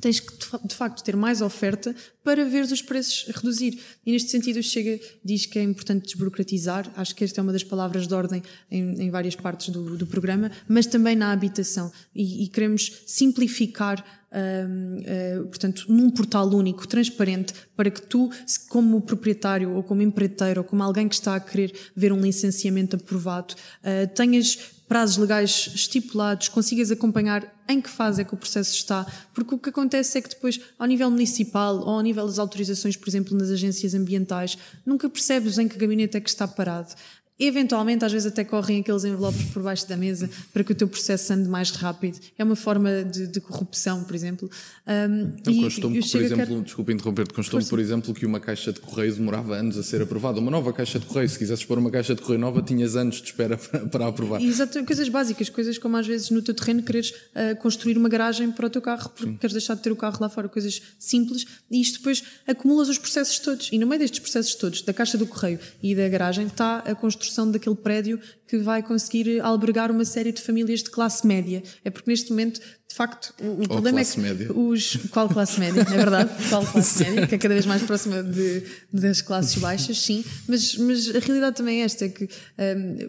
tens que de facto ter mais oferta para ver os preços reduzir. E neste sentido, Chega diz que é importante desburocratizar, acho que esta é uma das palavras de ordem em, em várias partes do, do, programa, mas também na habitação. E, e queremos simplificar. Uh, uh, portanto, num portal único, transparente, para que tu, como proprietário ou como empreiteiro ou como alguém que está a querer ver um licenciamento aprovado, uh, tenhas prazos legais estipulados, consigas acompanhar em que fase é que o processo está, porque o que acontece é que depois, ao nível municipal ou ao nível das autorizações, por exemplo, nas agências ambientais, nunca percebes em que gabinete é que está parado. Eventualmente, às vezes, até correm aqueles envelopes por baixo da mesa para que o teu processo ande mais rápido. É uma forma de, de corrupção, por exemplo. Um, eu costumo, por exemplo, que... desculpa interromper-te, costumo, por exemplo, que uma caixa de correio demorava anos a ser aprovada. Uma nova caixa de correio, se quisesses pôr uma caixa de correio nova, tinhas anos de espera para, para aprovar. Exato, coisas básicas, coisas como às vezes no teu terreno quereres uh, construir uma garagem para o teu carro porque Sim. queres deixar de ter o carro lá fora, coisas simples. E isto depois acumulas os processos todos. E no meio destes processos todos, da caixa do correio e da garagem, está a construir construção daquele prédio que vai conseguir albergar uma série de famílias de classe média. É porque neste momento, de facto, o, problema é que média. os qual classe média, é verdade, qual classe média, que é cada vez mais próxima de, das classes baixas, sim, mas, mas a realidade também é esta, é que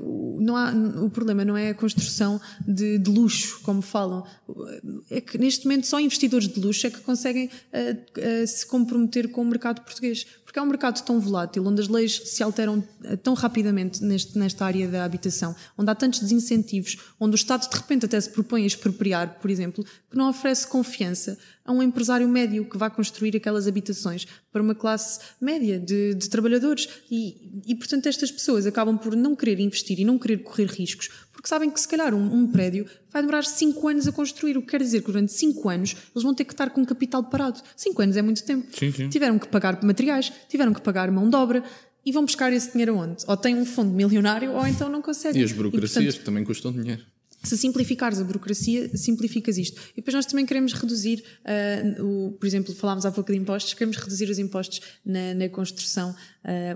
um, não há, o problema não é a construção de, de, luxo, como falam, é que neste momento só investidores de luxo é que conseguem uh, uh, se comprometer com o mercado português porque é um mercado tão volátil, onde as leis se alteram eh, tão rapidamente neste, nesta área da habitação, onde há tantos desincentivos, onde o Estado de repente até se propõe a expropriar, por exemplo, que não oferece confiança a um empresário médio que vá construir aquelas habitações para uma classe média de, de trabalhadores. E, e, portanto, estas pessoas acabam por não querer investir e não querer correr riscos porque sabem que se calhar um, um prédio vai demorar 5 anos a construir, o que quer dizer que durante 5 anos eles vão ter que estar com capital parado. 5 anos é muito tempo. Sim, sim. Tiveram que pagar materiais, tiveram que pagar mão de obra, e vão buscar esse dinheiro aonde? Ou têm um fundo milionário ou então não conseguem. E as burocracias e, portanto, que também custam dinheiro se simplificares a burocracia, simplificas isto. E depois nós também queremos reduzir, uh, o, por exemplo, falámos há pouco de impostos, queremos reduzir os impostos na, na construção, uh,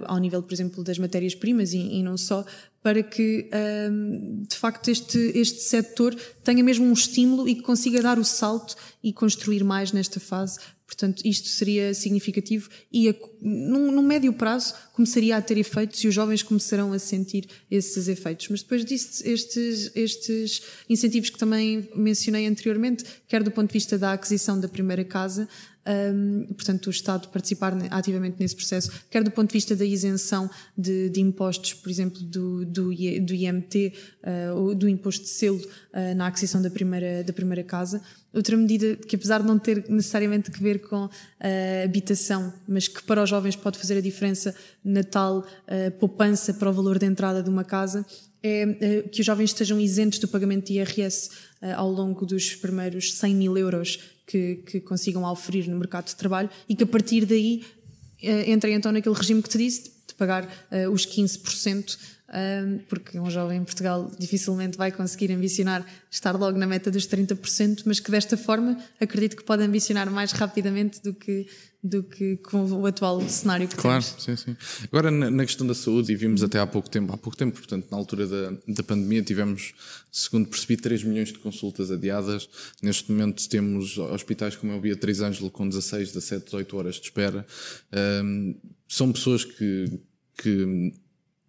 ao nível, por exemplo, das matérias-primas e, e, não só, para que uh, de facto este, este setor tenha mesmo um estímulo e que consiga dar o salto e construir mais nesta fase Portanto, isto seria significativo e a, num, num, médio prazo começaria a ter efeitos e os jovens começarão a sentir esses efeitos. Mas depois disso, estes, estes incentivos que também mencionei anteriormente, quer do ponto de vista da aquisição da primeira casa, um, portanto, o Estado participar ativamente nesse processo, quer do ponto de vista da isenção de, de impostos, por exemplo, do, do, do IMT, uh, ah, ou do imposto de selo uh, na aquisição da primeira, da primeira casa. Outra medida que, apesar de não ter necessariamente que ver com uh, habitação, mas que para os jovens pode fazer a diferença na tal poupança para o valor de entrada de uma casa, é, é que os jovens estejam isentos do pagamento de IRS eh, ao longo dos primeiros 100 mil euros que, que consigam oferir no mercado de trabalho e que a partir daí eh, entrem então naquele regime que te disse de pagar eh, os 15%. Porque um jovem em Portugal dificilmente vai conseguir ambicionar estar logo na meta dos 30%, mas que desta forma acredito que pode ambicionar mais rapidamente do que do que com o atual cenário que claro, temos. Claro, sim, sim. Agora na, na, questão da saúde, e vimos até há pouco tempo, há pouco tempo, portanto, na altura da, da pandemia, tivemos, segundo percebi, 3 milhões de consultas adiadas. Neste momento temos hospitais como é o Beatriz Ângelo com 16, 17, 18 horas de espera. Um, são pessoas que, que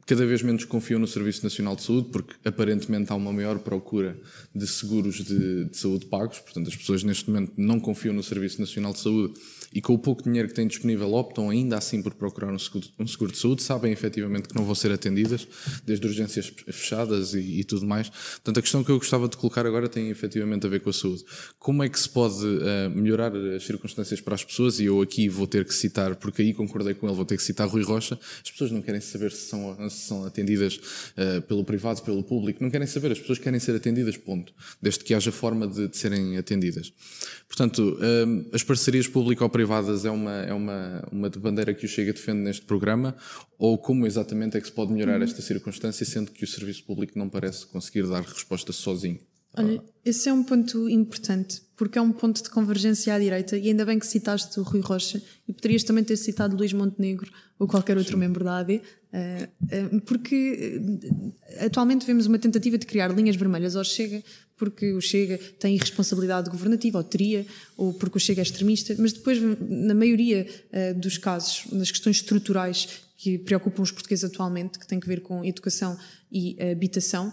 cada vez menos confiam no Serviço Nacional de Saúde, porque aparentemente há uma maior procura de seguros de, de saúde pagos, portanto, as pessoas neste momento não confiam no Serviço Nacional de Saúde e com o pouco dinheiro que têm disponível optam ainda assim por procurar um seguro, um seguro de saúde, sabem efetivamente que não vão ser atendidas, desde urgências fechadas e, e, tudo mais. Portanto, a questão que eu gostava de colocar agora tem efetivamente a ver com a saúde. Como é que se pode uh, melhorar as circunstâncias para as pessoas? E eu aqui vou ter que citar, porque aí concordei com ele, vou ter que citar Rui Rocha. As pessoas não querem saber se são, se são atendidas uh, pelo privado, pelo público, não querem saber, as pessoas querem ser atendidas, ponto. Desde que haja forma de, de serem atendidas. Portanto, uh, as parcerias público-privadas privadas é uma, é uma, uma de bandeira que o Chega defende neste programa? Ou como exatamente é que se pode melhorar esta circunstância, sendo que o serviço público não parece conseguir dar resposta sozinho? Olha, esse é um ponto importante porque é um ponto de convergência à direita, e ainda bem que citaste o Rui Rocha, e poderias também ter citado Luís Montenegro ou qualquer outro Sim. membro da AD, eh, eh, porque eh, atualmente vemos uma tentativa de criar linhas vermelhas ao Chega, porque o Chega tem irresponsabilidade governativa, ou teria, ou porque o Chega é extremista, mas depois, na maioria dos casos, nas questões estruturais que preocupam os portugueses atualmente, que têm que ver com educação e habitação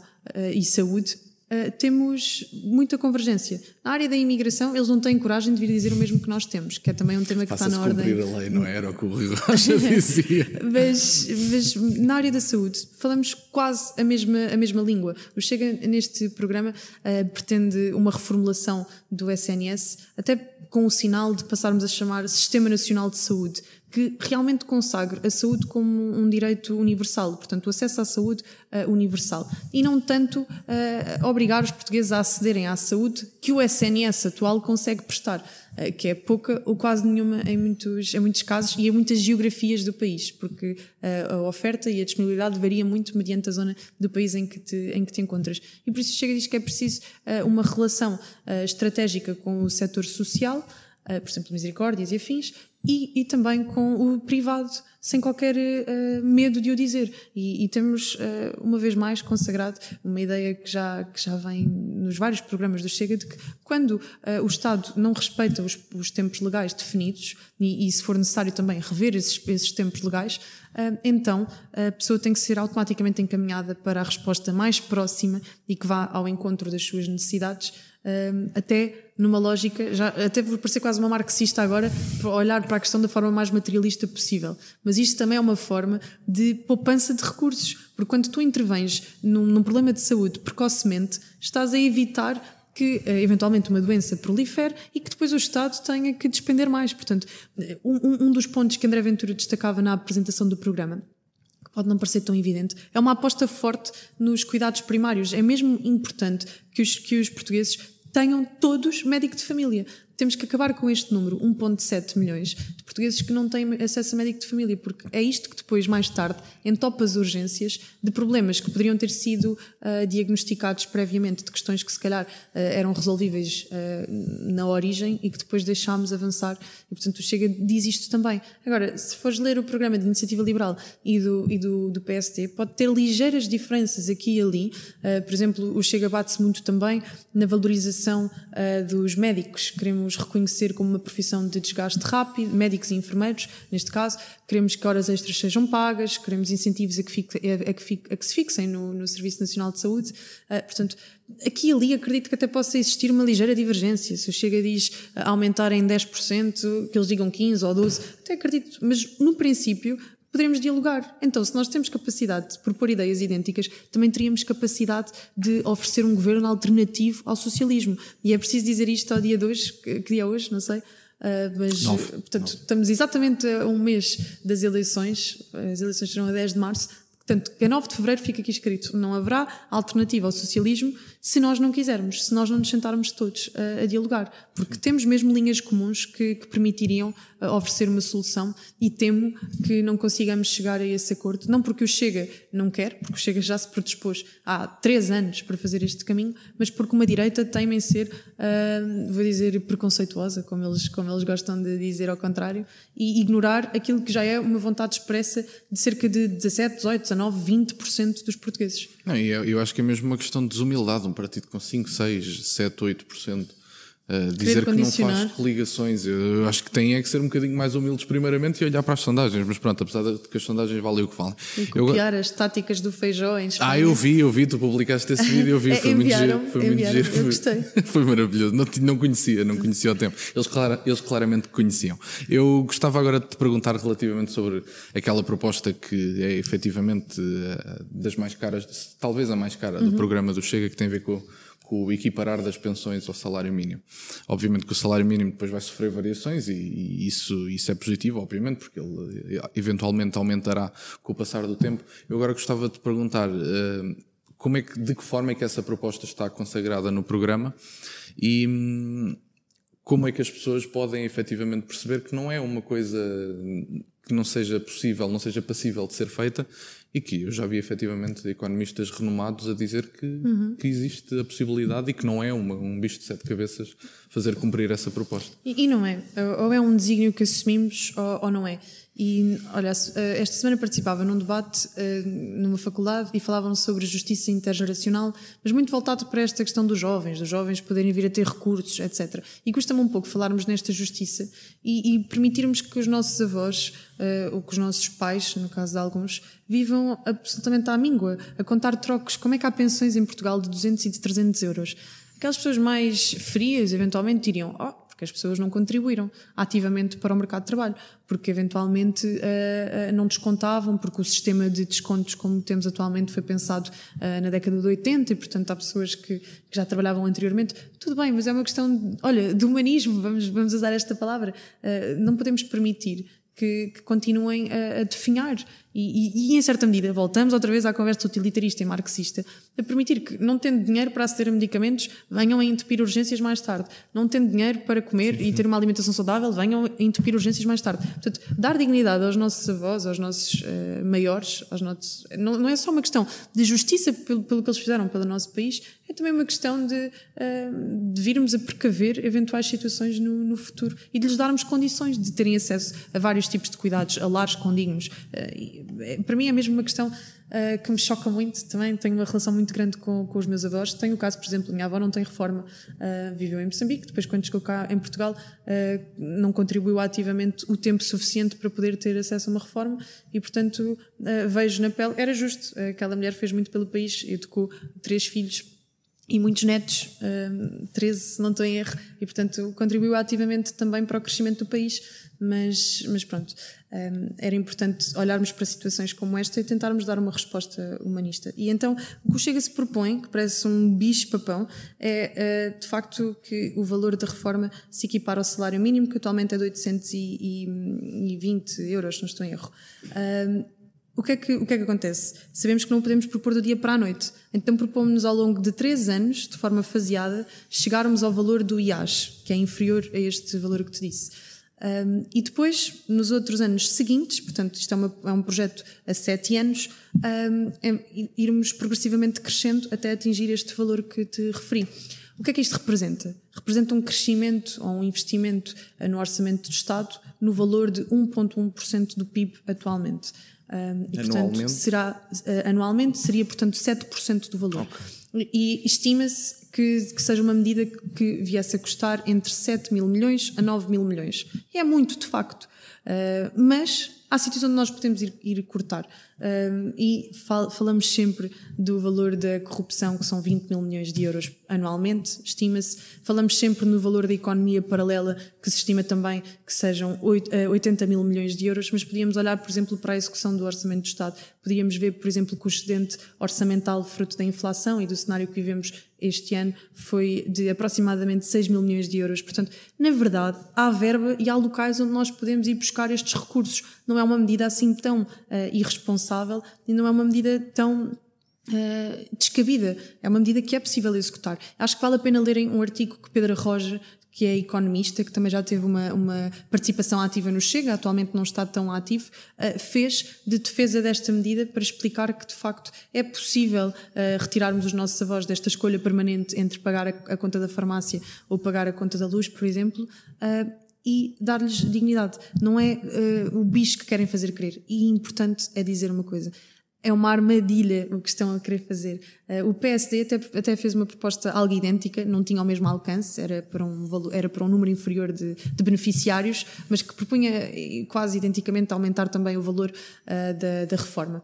e saúde, uh, temos muita convergência. Na área da imigração, eles não têm coragem de vir dizer o mesmo que nós temos, que é também um tema que está na ordem. a lei, não era o que o Rocha dizia. mas, mas, na área da saúde, falamos quase a mesma, a mesma língua. O Chega neste programa uh, pretende uma reformulação do SNS, até com o sinal de passarmos a chamar Sistema Nacional de Saúde que realmente consagre a saúde como um direito universal, portanto, o acesso à saúde uh, universal, e não tanto uh, obrigar os portugueses a acederem à saúde que o SNS atual consegue prestar, uh, que é pouca ou quase nenhuma em muitos, em muitos casos e em muitas geografias do país, porque a oferta e a disponibilidade varia muito mediante a zona do país em que te, em que te encontras. E por isso chega a dizer que é preciso uma relação estratégica com o setor social, por exemplo, misericórdias e afins, e, e também com o privado, sem qualquer uh, medo de o dizer. E, e temos, uh, uma vez mais, consagrado uma ideia que já, que já vem nos vários programas do Chega, de que quando uh, o Estado não respeita os, os tempos legais definidos, e, e, se for necessário também rever esses, esses tempos legais, ah, então a pessoa tem que ser automaticamente encaminhada para a resposta mais próxima e que vá ao encontro das suas necessidades, ah, até numa lógica, já, até vou parecer quase uma marxista agora, olhar para a questão da forma mais materialista possível. Mas isto também é uma forma de poupança de recursos, porque quando tu intervens num, num problema de saúde precocemente, estás a evitar que eh, eventualmente uma doença prolifere e que depois o Estado tenha que despender mais. Portanto, eh, um, um dos pontos que André Ventura destacava na apresentação do programa que pode não parecer tão evidente, é uma aposta forte nos cuidados primários. É mesmo importante que os, que os portugueses tenham todos médico de família temos que acabar com este número, 1,7 milhões de portugueses que não têm acesso a médico de família, porque é isto que depois, mais tarde, entopa as urgências de problemas que poderiam ter sido uh, diagnosticados previamente, de questões que se calhar uh, eram resolvíveis uh, na origem e que depois deixámos avançar. E, portanto, o Chega diz isto também. Agora, se fores ler o programa de Iniciativa Liberal e do, e do, do PST, pode ter ligeiras diferenças aqui e ali. por exemplo, o Chega bate-se muito também na valorização dos médicos. Queremos queremos reconhecer como uma profissão de desgaste rápido, médicos e enfermeiros, neste caso, queremos que horas extras sejam pagas, queremos incentivos a que, fique, a, a que, fique, a que se fixem no, no, Serviço Nacional de Saúde. Uh, portanto, aqui e ali acredito que até possa existir uma ligeira divergência. Se o Chega diz ah, aumentar em 10%, que eles digam 15% ou 12%, até acredito, mas no princípio poderíamos dialogar. Então, se nós temos capacidade de propor ideias idênticas, também teríamos capacidade de oferecer um governo alternativo ao socialismo. E é preciso dizer isto ao dia de hoje, que dia é hoje, não sei. Uh, mas, Nove. portanto, Nove. estamos exatamente a um mês das eleições, as eleições serão a 10 de março, Portanto, a 9 de fevereiro fica aqui escrito: não haverá alternativa ao socialismo se nós não quisermos, se nós não nos sentarmos todos a, eh, a dialogar. Porque temos mesmo linhas comuns que, que permitiriam eh, oferecer uma solução e temo que não consigamos chegar a esse acordo. Não porque o Chega não quer, porque o Chega já se predispôs há três anos para fazer este caminho, mas porque uma direita teme em ser, uh, vou dizer, preconceituosa, como eles, como eles gostam de dizer ao contrário, e ignorar aquilo que já é uma vontade expressa de cerca de 17, 18, 19 19, 20% dos portugueses. Não, eu, eu acho que é mesmo uma questão de desumildade. Um partido com 5, 6, 7, 8% eh, dizer que não faz coligações. eu, acho que tem é que ser um bocadinho mais humildes primeiramente e olhar para as sondagens, mas pronto, apesar de que as sondagens valem o que valem. E copiar eu... as táticas do Feijó em Espanha. Ah, eu vi, eu vi, tu publicaste esse vídeo, eu vi, é, foi enviaram, muito giro. Foi enviaram, muito giro, eu gostei. Foi, maravilhoso, não, não conhecia, não conhecia o tempo. Eles, eles claramente conheciam. Eu gostava agora de te perguntar relativamente sobre aquela proposta que é efetivamente eh, das mais caras, talvez a mais cara uhum. do programa do Chega, que tem a ver com com o equiparar das pensões ao salário mínimo. Obviamente que o salário mínimo depois vai sofrer variações e, e isso, isso é positivo, obviamente, porque ele eh, eventualmente aumentará com o passar do tempo. Eu agora gostava de perguntar eh, como é que, de que forma é que essa proposta está consagrada no programa e hum, como é que as pessoas podem efetivamente perceber que não é uma coisa que não seja possível, não seja passível de ser feita, e que eu já vi efetivamente economistas renomados a dizer que, uhum. que existe a possibilidade e que não é uma, um bicho de sete cabeças fazer cumprir essa proposta. E, e não é. Ou é um desígnio que assumimos ou, ou não é. E, olha, eh, esta semana participava num debate eh, numa faculdade e falavam sobre justiça intergeracional, mas muito voltado para esta questão dos jovens, dos jovens poderem vir a ter recursos, etc. E custa-me um pouco falarmos nesta justiça e, e permitirmos que os nossos avós, eh, ou que os nossos pais, no caso de alguns, vivam absolutamente à míngua, a contar trocos. Como é que há pensões em Portugal de 200 e de 300 euros? Aquelas pessoas mais frias, eventualmente, diriam: Oh, porque as pessoas não contribuíram ativamente para o mercado de trabalho, porque eventualmente uh, uh, não descontavam, porque o sistema de descontos como temos atualmente foi pensado uh, na década de 80 e, portanto, há pessoas que, que, já trabalhavam anteriormente. Tudo bem, mas é uma questão, de, olha, de humanismo, vamos, vamos usar esta palavra. não podemos permitir que, que continuem a, a definhar e, e, e, em certa medida, voltamos outra vez à conversa utilitarista e marxista, a permitir que, não tendo dinheiro para aceder a medicamentos, venham a entupir urgências mais tarde. Não tendo dinheiro para comer e ter uma alimentação saudável, venham a entupir urgências mais tarde. Portanto, dar dignidade aos nossos avós, aos nossos uh, maiores, aos nossos. Não, não, é só uma questão de justiça pelo, pelo, que eles fizeram pelo nosso país, é também uma questão de, uh, de virmos a precaver eventuais situações no, no, futuro e de lhes darmos condições de terem acesso a vários tipos de cuidados, a lares condignos. Uh, é, para mim é mesmo uma questão uh, que me choca muito também. Tenho uma relação muito grande com, com os meus avós. Tenho o caso, por exemplo, minha avó não tem reforma, uh, viveu em Moçambique, depois, quando chegou cá em Portugal, uh, não contribuiu ativamente o tempo suficiente para poder ter acesso a uma reforma e, portanto, vejo na pele. Era justo, aquela mulher fez muito pelo país, educou três filhos e muitos netos, 13 hum, se não estou em erro, e portanto contribuiu ativamente também para o crescimento do país, mas, mas pronto, hum, era importante olharmos para situações como esta e tentarmos dar uma resposta humanista. E então o que o Chega se propõe, que parece um bicho-papão, é hum, de facto que o valor da reforma se equipara ao salário mínimo, que atualmente é de 820 euros, não estou em erro o que, é que, o que é que acontece? Sabemos que não podemos propor do dia para a noite, então propomos-nos ao longo de três anos, de forma faseada, chegarmos ao valor do IAS, que é inferior a este valor que te disse. Um, e depois, nos outros anos seguintes, portanto, isto é, uma, é um projeto a sete anos, um, é, irmos progressivamente crescendo até atingir este valor que te referi. O que é que isto representa? Representa um crescimento ou um investimento no orçamento do Estado no valor de 1,1% do PIB atualmente. Um, e, anualmente? será, uh, anualmente seria, portanto, 7% do valor. Okay. E, estima-se que, que, seja uma medida que, viesse a custar entre 7 mil milhões a 9 mil milhões. é muito, de facto. Uh, mas há sítios onde nós podemos ir, ir cortar. Um, e fal, falamos sempre do valor da corrupção, que são 20 mil milhões de euros anualmente, estima-se. Falamos sempre no valor da economia paralela, que se estima também que sejam 8, 80 eh, mil milhões de euros, mas podíamos olhar, por exemplo, para a execução do Orçamento do Estado. Podíamos ver, por exemplo, que o excedente orçamental fruto da inflação e do cenário que vivemos este ano foi de aproximadamente 6 mil milhões de euros. Portanto, na verdade, há verba e há locais onde nós podemos ir buscar estes recursos. Não não é uma medida assim tão uh, irresponsável e não é uma medida tão uh, descabida. É uma medida que é possível executar. Acho que vale a pena lerem um artigo que Pedro Roja que é economista, que também já teve uma, uma, participação ativa no Chega, atualmente não está tão ativo, eh, fez de defesa desta medida para explicar que, de facto, é possível retirarmos os nossos avós desta escolha permanente entre pagar a, conta da farmácia ou pagar a conta da luz, por exemplo, e dar-lhes dignidade. Não é uh, o bicho que querem fazer crer. E importante é dizer uma coisa. É uma armadilha o que estão a querer fazer. Uh, o PSD até, até, fez uma proposta algo idêntica, não tinha o mesmo alcance, era para um, valor, era para um número inferior de, de beneficiários, mas que propunha eh, quase identicamente aumentar também o valor uh, da, da reforma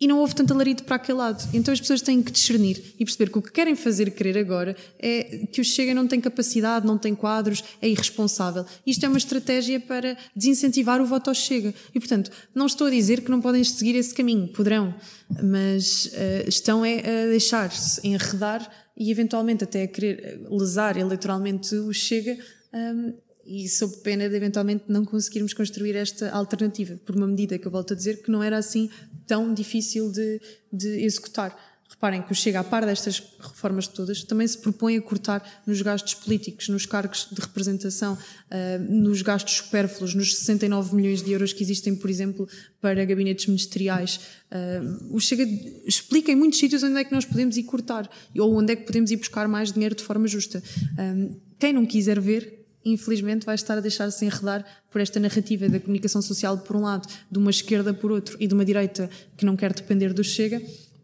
e não houve tanto alarido para aquele lado. Então as pessoas têm que discernir e perceber que o que querem fazer querer agora é que o Chega não tem capacidade, não tem quadros, é irresponsável. Isto é uma estratégia para desincentivar o voto ao Chega. E, portanto, não estou a dizer que não podem seguir esse caminho, poderão, mas uh, estão é a deixar-se enredar e eventualmente até a querer lesar eleitoralmente o Chega. Um, e sob pena de eventualmente não conseguirmos construir esta alternativa, por uma medida que eu volto a dizer que não era assim tão difícil de, de executar. Reparem que o Chega, a par destas reformas todas, também se propõe a cortar nos gastos políticos, nos cargos de representação, eh, nos gastos supérfluos, nos 69 milhões de euros que existem, por exemplo, para gabinetes ministeriais. Eh, o Chega explica em muitos sítios onde é que nós podemos ir cortar ou onde é que podemos ir buscar mais dinheiro de forma justa. Eh, quem não quiser ver, infelizmente vai estar a deixar-se enredar por esta narrativa da comunicação social por um lado, de uma esquerda por outro e de uma direita que não quer depender do Chega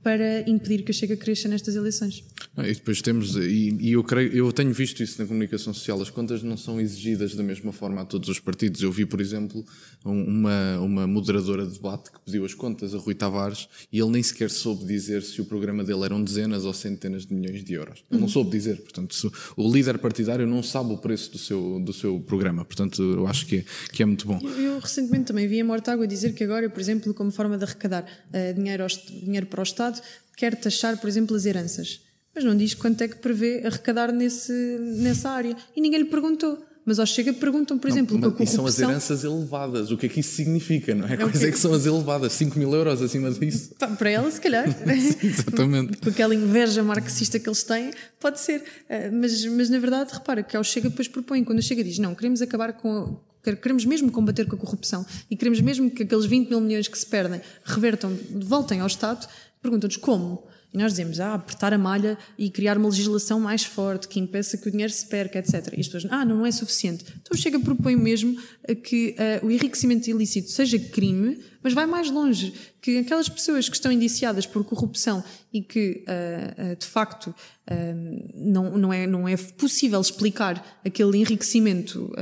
para impedir que o Chega cresça nestas eleições. Ah, e depois temos, e, e, eu creio, eu tenho visto isso na comunicação social, as contas não são exigidas da mesma forma a todos os partidos. Eu vi, por exemplo, uma, uma moderadora de debate que pediu as contas a Rui Tavares e ele nem sequer soube dizer se o programa dele eram dezenas ou centenas de milhões de euros. Ele não uhum. soube dizer, portanto, o líder partidário não sabe o preço do seu, do seu programa, portanto, eu acho que é, que é muito bom. Eu, eu recentemente também vi a Mortágua dizer que agora, por exemplo, como forma de arrecadar uh, dinheiro, dinheiro para o Estado, Estado quer taxar, por exemplo, as heranças, mas não diz quanto é que prevê arrecadar nesse, nessa área. E ninguém lhe perguntou. Mas ao Chega perguntam, por não, exemplo, a corrupção... E são as heranças elevadas. O que é que isso significa, não é? é Quais é que são as elevadas? 5 mil euros acima disso? Tá, para ela, se calhar. Sim, exatamente. Com aquela inveja marxista que eles têm, pode ser. Eh, mas, mas na verdade, repara, que ao Chega depois propõe, quando o Chega diz, não, queremos acabar com... Queremos mesmo combater com a corrupção e queremos mesmo que aqueles 20 mil milhões que se perdem revertam, voltem ao Estado perguntam-nos como. E nós dizemos, ah, apertar a malha e criar uma legislação mais forte que impeça que o dinheiro se perca, etc. E as pessoas, ah, não é suficiente. Então chega, propõe mesmo que uh, o enriquecimento ilícito seja crime, mas vai mais longe, que aquelas pessoas que estão indiciadas por corrupção e que, uh, uh, de facto, uh, não, não, é, não é possível explicar aquele enriquecimento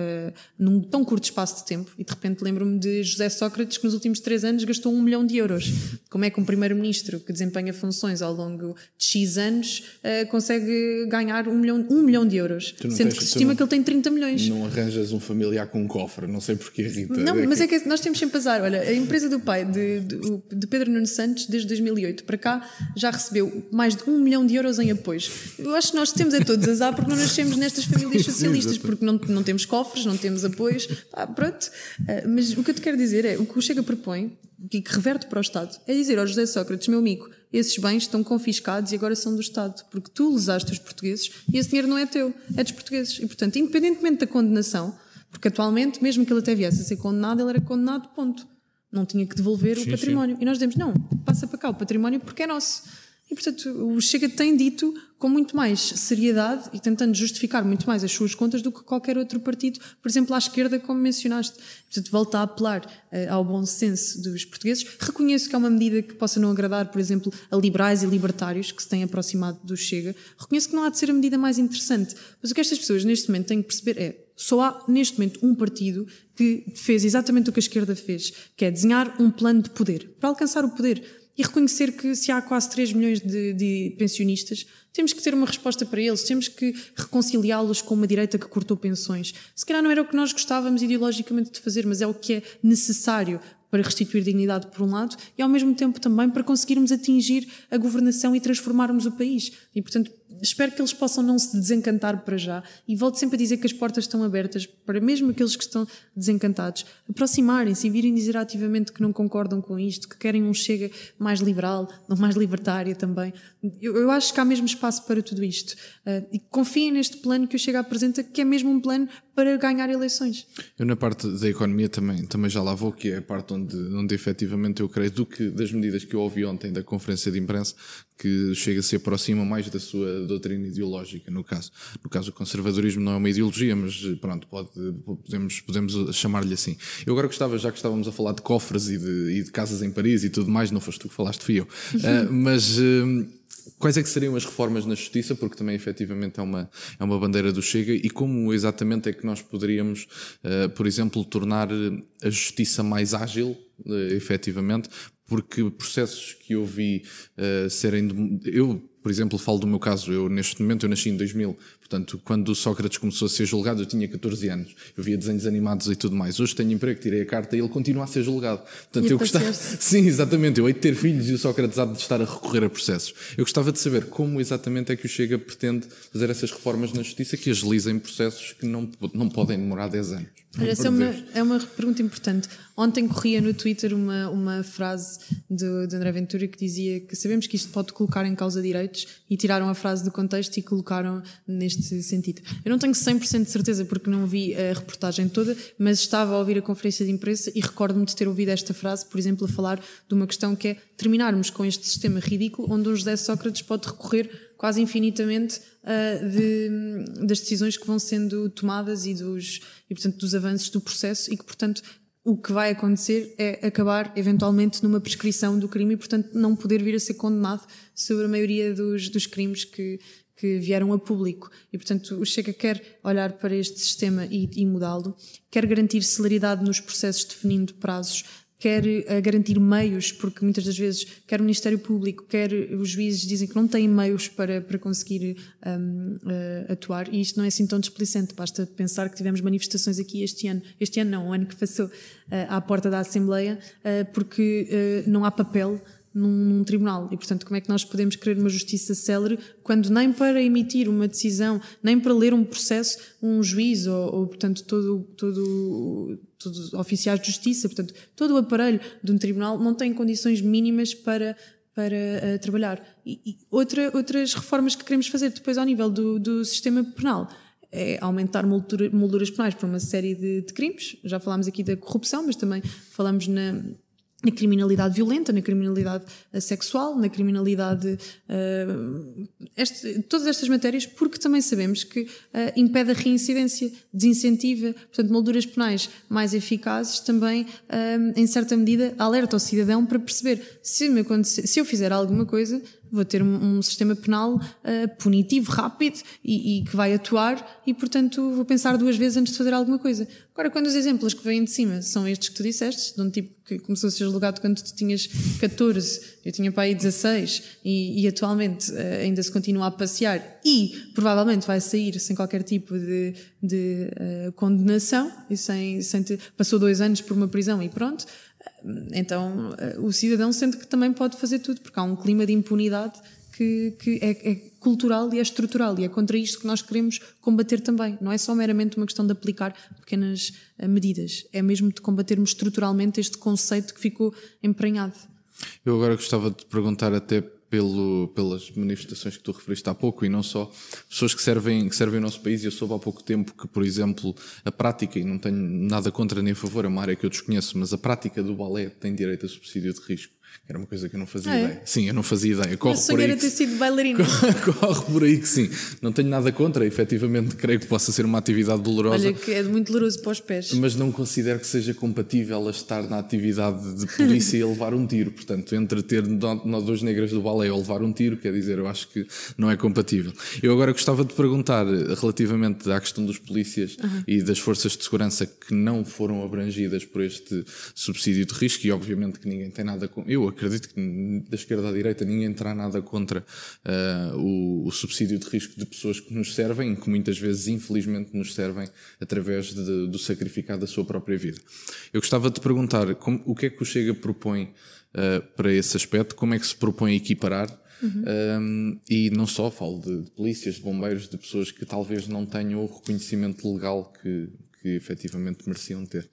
num tão curto espaço de tempo, e de repente lembro-me de José Sócrates, que nos últimos três anos gastou um milhão de euros. Como é que um primeiro-ministro que desempenha funções ao longo de X anos consegue ganhar um milhão, um milhão de euros, sendo tens, que se estima não, que ele tem 30 milhões? Não arranjas um familiar com um cofre, não sei porquê, Rita. Não, é mas é que nós temos sempre azar. Olha, a empresa do do pai de, de, de, Pedro Nuno Santos, desde 2008 para cá, já recebeu mais de um milhão de euros em apoios. Eu acho que nós temos a todos azar porque não nascemos nestas famílias socialistas, porque não, não temos cofres, não temos apoios. Ah, pronto. Mas o que eu te quero dizer é: o que o Chega propõe, e que reverte para o Estado, é dizer ao José Sócrates, meu amigo, esses bens estão confiscados e agora são do Estado, porque tu lesaste os portugueses e esse dinheiro não é teu, é dos portugueses. E, portanto, independentemente da condenação, porque atualmente, mesmo que ele até viesse a ser condenado, ele era condenado, ponto não tinha que devolver sim, o património. Sim. E nós dizemos: não, passa para cá o património porque é nosso. E, portanto, o Chega tem dito com muito mais seriedade e tentando justificar muito mais as suas contas do que qualquer outro partido, por exemplo, à esquerda, como mencionaste. Portanto, volta a apelar uh, ao bom senso dos portugueses. Reconheço que é uma medida que possa não agradar, por exemplo, a liberais e libertários que se têm aproximado do Chega. Reconheço que não há de ser a medida mais interessante. Mas o que estas pessoas neste momento têm que perceber é só há neste momento um partido que fez exatamente o que a esquerda fez, que é desenhar um plano de poder para alcançar o poder e reconhecer que se há quase 3 milhões de, de pensionistas, temos que ter uma resposta para eles, temos que reconciliá-los com uma direita que cortou pensões. Se calhar não era o que nós gostávamos ideologicamente de fazer, mas é o que é necessário para restituir dignidade por um lado e ao mesmo tempo também para conseguirmos atingir a governação e transformarmos o país. E portanto espero que eles possam não se desencantar para já e volto sempre a dizer que as portas estão abertas para mesmo aqueles que estão desencantados aproximarem-se e virem dizer ativamente que não concordam com isto, que querem um chega mais liberal, não mais libertária também. Eu, eu, acho que há mesmo espaço para tudo isto uh, e confiem neste plano que o Chega apresenta, que é mesmo um plano para ganhar eleições. Eu na parte da economia também, também já lá vou, que é a parte onde, onde efetivamente eu creio, do que das medidas que eu ouvi ontem da conferência de imprensa, que chega a se aproxima mais da sua doutrina ideológica, no caso. No caso, o conservadorismo não é uma ideologia, mas pronto, pode, podemos, podemos chamar-lhe assim. Eu agora gostava, já que estávamos a falar de cofres e de, e de casas em Paris e tudo mais, não foste tu que falaste, fui eu. Uhum. Uh, mas. Uh, Quais é que seriam as reformas na justiça? Porque também efetivamente é uma, é uma bandeira do Chega. E como exatamente é que nós poderíamos, uh, por exemplo, tornar a justiça mais ágil, uh, efetivamente, porque processos que eu vi uh, serem. De, eu, por exemplo, falo do meu caso. Eu, neste momento, eu nasci em 2000, Portanto, quando o Sócrates começou a ser julgado, eu tinha 14 anos. Eu via desenhos animados e tudo mais. Hoje tenho emprego, tirei a carta e ele continua a ser julgado. Portanto, e eu gostava. Sim, exatamente. Eu hei de ter filhos e o Sócrates há de estar a recorrer a processos. Eu gostava de saber como exatamente é que o Chega pretende fazer essas reformas na justiça que agilizem processos que não, não podem demorar 10 anos. Olha, essa é uma, é uma pergunta importante. Ontem corria no Twitter uma, uma frase de André Ventura que dizia que sabemos que isto pode colocar em causa direitos e tiraram a frase do contexto e colocaram neste neste sentido. Eu não tenho 100% de certeza porque não vi a reportagem toda, mas estava a ouvir a conferência de imprensa e recordo-me de ter ouvido esta frase, por exemplo, a falar de uma questão que é terminarmos com este sistema ridículo onde um José Sócrates pode recorrer quase infinitamente uh, de, das decisões que vão sendo tomadas e dos, e, portanto, dos avanços do processo e que, portanto, o que vai acontecer é acabar eventualmente numa prescrição do crime e, portanto, não poder vir a ser condenado sobre a maioria dos, dos crimes que, que vieram a público. E, portanto, o Chega quer olhar para este sistema e, e mudá-lo, quer garantir celeridade nos processos definindo prazos, quer eh, garantir meios, porque muitas das vezes quer o Ministério Público, quer os juízes dizem que não têm meios para, para conseguir um, uh, eh, atuar, e isto não é assim tão desplicente, basta pensar que tivemos manifestações aqui este ano, este ano não, o ano que passou, uh, à porta da Assembleia, uh, porque não há papel num, num, tribunal. E, portanto, como é que nós podemos querer uma justiça célere quando nem para emitir uma decisão, nem para ler um processo, um juiz ou, ou portanto, todo, todo, os oficiais de justiça, portanto, todo o aparelho de um tribunal não tem condições mínimas para para uh, trabalhar. E, e outra, outras reformas que queremos fazer depois ao nível do, do sistema penal é aumentar molduras penais para uma série de, de, crimes. Já falámos aqui da corrupção, mas também falamos na, na criminalidade violenta, na criminalidade eh, sexual, na criminalidade. Uh, este, todas estas matérias, porque também sabemos que uh, impede a reincidência, desincentiva, portanto, molduras penais mais eficazes também, em certa medida, alerta ao cidadão para perceber se, me se eu fizer alguma coisa, vou ter um, um sistema penal uh, punitivo, rápido e, e, que vai atuar e, portanto, vou pensar duas vezes antes de fazer alguma coisa. Agora, quando os exemplos que vêm de cima são estes que tu disseste, de um tipo que começou a ser julgado quando tu tinhas 14, eu tinha para aí 16 e, e atualmente uh, ainda se continua a passear e provavelmente vai sair sem qualquer tipo de, de uh, condenação e sem, sem ter, passou dois anos por uma prisão e pronto. Então eh, o cidadão sente que também pode fazer tudo, porque há um clima de impunidade que, que é, é, cultural e é estrutural, e é contra isto que nós queremos combater também. Não é só meramente uma questão de aplicar pequenas eh, medidas, é mesmo de combatermos estruturalmente este conceito que ficou emprenhado. Eu agora gostava de perguntar até pelo, pelas manifestações que tu referiste há pouco e não só pessoas que servem, que servem o nosso país. e Eu soube há pouco tempo que, por exemplo, a prática, e não tenho nada contra nem a favor, é uma área que eu desconheço, mas a prática do balé tem direito a subsídio de risco. Era uma coisa que eu não fazia ah, ideia. Sim, eu não fazia ideia. Corre por aí. Que... ter sido bailarina. Corre por aí que sim. Não tenho nada contra, efetivamente creio que possa ser uma atividade dolorosa. Olha, que é muito doloroso para os pés. Mas não considero que seja compatível a estar na atividade de polícia e levar um tiro. Portanto, entre ter nós duas negras do balé ou levar um tiro, quer dizer, eu acho que não é compatível. Eu agora gostava de perguntar relativamente à questão dos polícias uhum. e das forças de segurança que não foram abrangidas por este subsídio de risco e obviamente que ninguém tem nada com. Eu eu acredito que da esquerda à direita ninguém terá nada contra uh, o, o, subsídio de risco de pessoas que nos servem, que muitas vezes, infelizmente, nos servem através de, do sacrificar da sua própria vida. Eu gostava de perguntar como, o que é que o Chega propõe uh, para esse aspecto, como é que se propõe equiparar Uhum. Um, ah, e não só, falo de, de, polícias, de bombeiros, de pessoas que talvez não tenham o reconhecimento legal que, que efetivamente mereciam ter.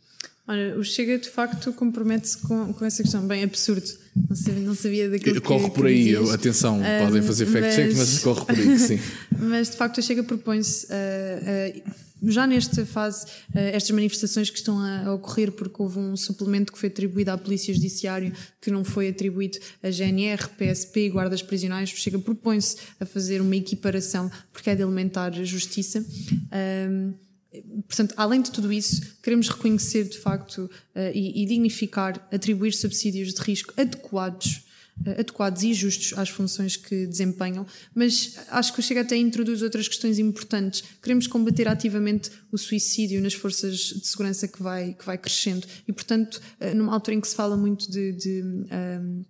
Ora, o Chega de facto compromete-se com, com essa questão. Bem, absurdo. Não sabia, não sabia daquilo que Corre por aí, eu, atenção, uh, podem fazer fact-check, mas, mas, corre por aí, sim. mas de facto, o Chega propõe-se. Uh, uh, já nesta fase, ah, estas manifestações que estão a ocorrer, porque houve um suplemento que foi atribuído à Polícia Judiciária, que não foi atribuído a GNR, PSP e guardas prisionais, chega, propõe-se a fazer uma equiparação, porque é de alimentar justiça. Portanto, além de tudo isso, queremos reconhecer de facto eh, e, e dignificar, atribuir subsídios de risco adequados eh, adequados e justos às funções que desempenham, mas acho que o Chega até introduz outras questões importantes. Queremos combater ativamente o suicídio nas forças de segurança que vai, que vai crescendo e, portanto, eh, numa altura em que se fala muito de, de ehm,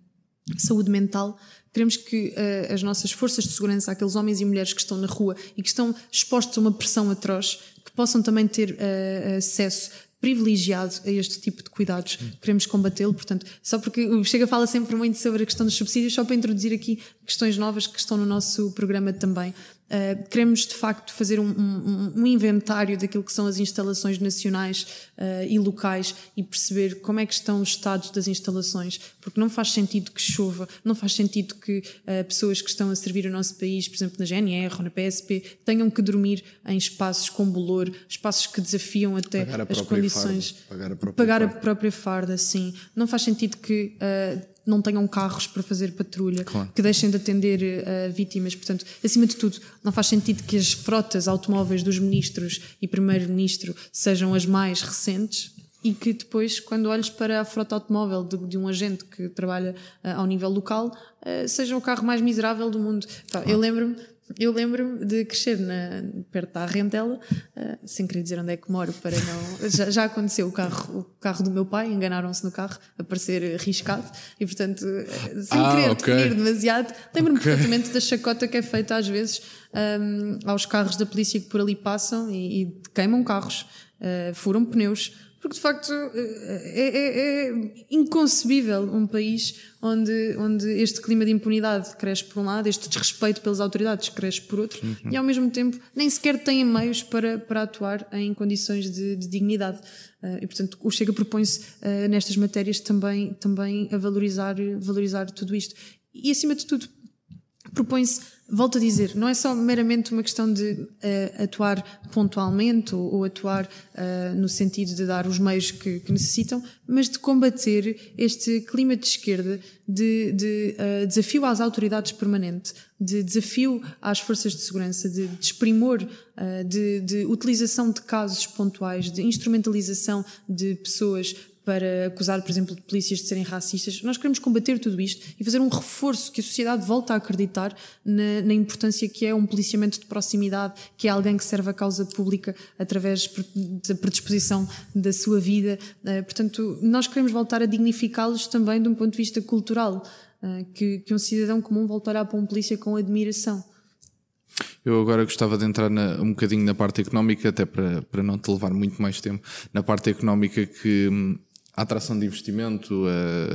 saúde mental, queremos que uh, as nossas forças de segurança, aqueles homens e mulheres que estão na rua e que estão expostos a uma pressão atroz, que possam também ter uh, acesso privilegiado a este tipo de cuidados. Hum. Queremos combatê-lo, portanto, só porque o Chega fala sempre muito sobre a questão dos subsídios, só para introduzir aqui questões novas que estão no nosso programa também. Eh, queremos, de facto, fazer um, um, um, inventário daquilo que são as instalações nacionais uh, e locais e perceber como é que estão os estados das instalações, porque não faz sentido que chova, não faz sentido que uh, pessoas que estão a servir o nosso país, por exemplo, na GNR ou na PSP, tenham que dormir em espaços com bolor, espaços que desafiam até as condições. Farda, pagar a própria pagar farda. A própria farda, sim. Não faz sentido que não tenham carros para fazer patrulha, claro. que deixem de atender uh, vítimas. Portanto, acima de tudo, não faz sentido que as frotas automóveis dos ministros e primeiro-ministro sejam as mais recentes e que depois, quando olhes para a frota automóvel de, de um agente que trabalha uh, ao nível local, uh, seja o carro mais miserável do mundo. Então, Eu lembro-me eu lembro-me de crescer na, perto da Rentela, uh, ah, sem querer dizer onde é que moro, para não. Já, já aconteceu o carro, o carro do meu pai, enganaram-se no carro, a parecer riscado, e portanto, ah, sem ah, querer okay. definir demasiado, lembro-me okay. perfeitamente da chacota que é feita às vezes um, ah, aos carros da polícia que por ali passam e, e queimam carros, uh, furam pneus porque de facto eh, eh, é, é, é, inconcebível um país onde, onde este clima de impunidade cresce por um lado, este desrespeito pelas autoridades cresce por outro, uhum. e ao mesmo tempo nem sequer têm meios para, para atuar em condições de, de dignidade. Uh, e portanto o Chega propõe-se uh, nestas matérias também, também a valorizar, valorizar tudo isto. E acima de tudo propõe-se volto a dizer, não é só meramente uma questão de uh, atuar pontualmente ou, ou atuar uh, no sentido de dar os meios que, que, necessitam, mas de combater este clima de esquerda, de, de uh, desafio às autoridades permanente, de desafio às forças de segurança, de, de exprimor, de, de utilização de casos pontuais, de instrumentalização de pessoas para acusar, por exemplo, de polícias de serem racistas. Nós queremos combater tudo isto e fazer um reforço que a sociedade volte a acreditar na, na importância que é um policiamento de proximidade, que é alguém que serve a causa pública através da predisposição da sua vida. Eh, portanto, nós queremos voltar a dignificá-los também de um ponto de vista cultural, eh, que, que um cidadão comum voltará para um polícia com admiração. Eu agora gostava de entrar na, um bocadinho na parte económica, até para, para não te levar muito mais tempo, na parte económica que hum, a atração de investimento, a,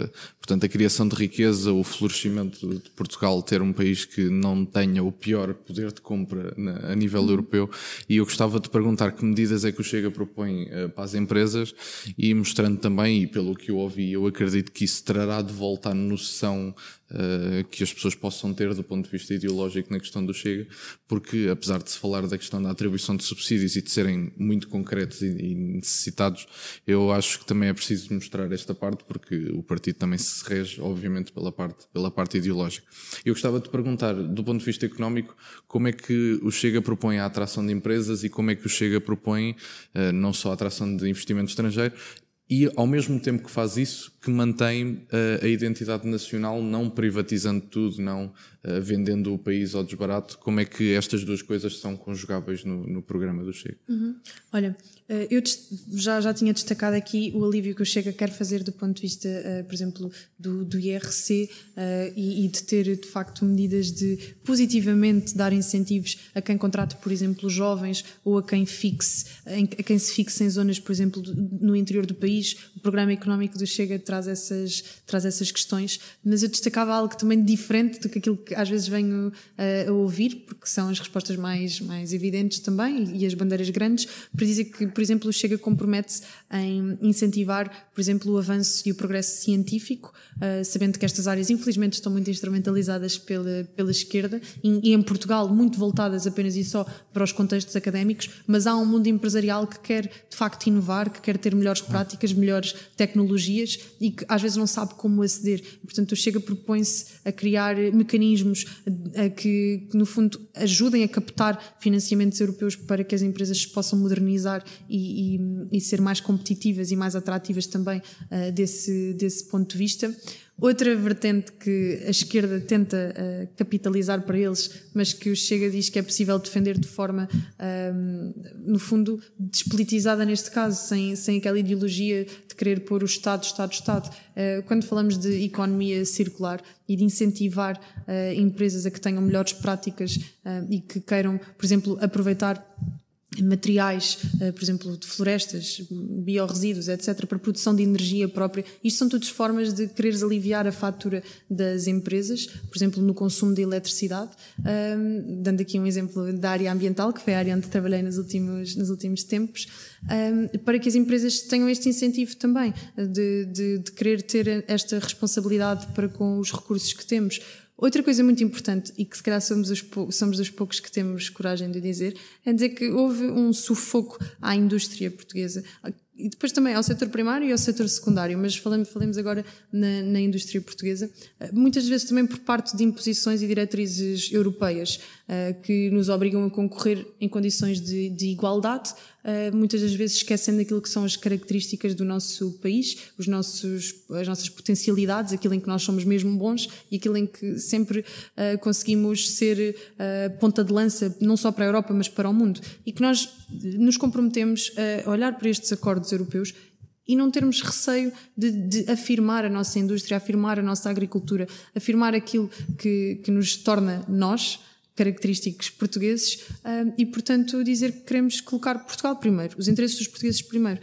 eh, portanto, a criação de riqueza, o florescimento de Portugal, ter um país que não tenha o pior poder de compra na, a nível uhum. europeu. E eu gostava de perguntar que medidas é que o Chega propõe uh, para as empresas e mostrando também, e pelo que eu ouvi, eu acredito que isso trará de volta à noção eh, que as pessoas possam ter do ponto de vista ideológico na questão do Chega, porque apesar de se falar da questão da atribuição de subsídios e de serem muito concretos e, e necessitados, eu acho que também é preciso mostrar esta parte, porque o partido também se rege, obviamente, pela parte, pela parte ideológica. Eu gostava de perguntar, do ponto de vista económico, como é que o Chega propõe a atração de empresas e como é que o Chega propõe uh, não só a atração de investimento estrangeiro, e ao mesmo tempo que faz isso, que mantém uh, a identidade nacional, não privatizando tudo, não eh, vendendo o país ao desbarato, como é que estas duas coisas são conjugáveis no, no programa do Chega? Uhum. Olha, eh, eu já, já tinha destacado aqui o alívio que o Chega quer fazer do ponto de vista, eh, por exemplo, do, do IRC e, e de ter, de facto, medidas de positivamente dar incentivos a quem contrate, por exemplo, jovens ou a quem, fixe, a quem se fixe em zonas, por exemplo, no interior do país programa económico do Chega traz essas, traz essas questões, mas eu destacava algo também diferente do que aquilo que às vezes venho uh, a ouvir, porque são as respostas mais, mais evidentes também e as bandeiras grandes, para dizer que, por exemplo, o Chega compromete-se em incentivar, por exemplo, o avanço e o progresso científico, uh, sabendo que estas áreas infelizmente estão muito instrumentalizadas pela, pela esquerda e, e em Portugal muito voltadas apenas e só para os contextos académicos, mas há um mundo empresarial que quer de facto inovar, que quer ter melhores práticas, melhores tecnologias e que às vezes não sabe como aceder. Portanto, o Chega propõe-se a criar mecanismos que, no fundo, ajudem a captar financiamentos europeus para que as empresas se possam modernizar e, e, e ser mais competitivas e mais atrativas também ah, desse, desse ponto de vista. Outra vertente que a esquerda tenta uh, capitalizar para eles, mas que o Chega diz que é possível defender de forma, ehm, no fundo, despolitizada neste caso, sem, sem aquela ideologia de querer pôr o Estado, Estado, Estado. Uh, quando falamos de economia circular e de incentivar uh, empresas a que tenham melhores práticas e que queiram, por exemplo, aproveitar materiais, eh, por exemplo, de florestas, biorresíduos, etc., para produção de energia própria. Isto são todas formas de quereres aliviar a fatura das empresas, por exemplo, no consumo de eletricidade. Um, dando aqui um exemplo da área ambiental, que foi a área onde trabalhei nos últimos, nos últimos tempos, um, para que as empresas tenham este incentivo também de, de, de querer ter esta responsabilidade para com os recursos que temos Outra coisa muito importante, e que se calhar somos, os somos poucos que temos coragem de dizer, é dizer que houve um sufoco à indústria portuguesa e depois também ao setor primário e ao setor secundário, mas falamos, falamos agora na, na, indústria portuguesa, eh, muitas vezes também por parte de imposições e diretrizes europeias eh, que nos obrigam a concorrer em condições de, de igualdade, eh, muitas das vezes esquecendo aquilo que são as características do nosso país, os nossos, as nossas potencialidades, aquilo em que nós somos mesmo bons e aquilo em que sempre conseguimos ser ponta de lança, não só para a Europa, mas para o mundo. E que nós nos comprometemos a olhar para estes acordos acordos europeus e não termos receio de, de, afirmar a nossa indústria, afirmar a nossa agricultura, afirmar aquilo que, que nos torna nós, característicos portugueses, ah, e portanto dizer que queremos colocar Portugal primeiro, os interesses dos portugueses primeiro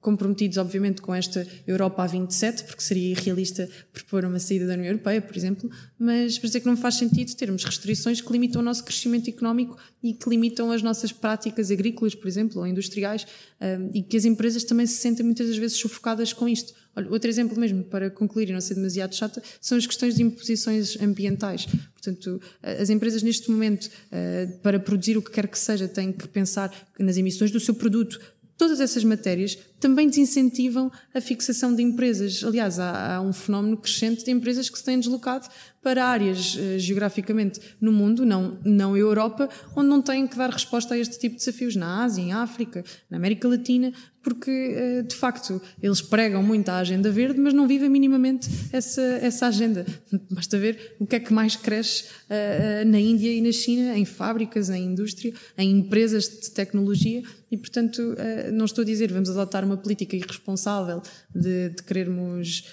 comprometidos, obviamente, com esta Europa a 27, porque seria irrealista propor uma saída da União Europeia, por exemplo, mas para dizer é que não faz sentido termos restrições que limitam o nosso crescimento económico e que limitam as nossas práticas agrícolas, por exemplo, ou industriais, hum, e que as empresas também se sentem muitas das vezes sufocadas com isto. Olha, outro exemplo mesmo, para concluir e não ser demasiado chata, são as questões de imposições ambientais. Portanto, as empresas neste momento, hum, para produzir o que quer que seja, têm que pensar nas emissões do seu produto, todas essas matérias também desincentivam a fixação de empresas. Aliás, há, há um fenómeno crescente de empresas que se têm deslocado para áreas eh, geograficamente no mundo, não, não Europa, onde não têm que dar resposta a este tipo de desafios, na Ásia, em África, na América Latina, porque eh, de facto eles pregam muito a agenda verde, mas não vivem minimamente essa, essa agenda. Basta ver o que é que mais cresce eh, eh, na Índia e na China, em fábricas, em indústria, em empresas de tecnologia, e portanto não estou a dizer vamos adotar uma política irresponsável de, de querermos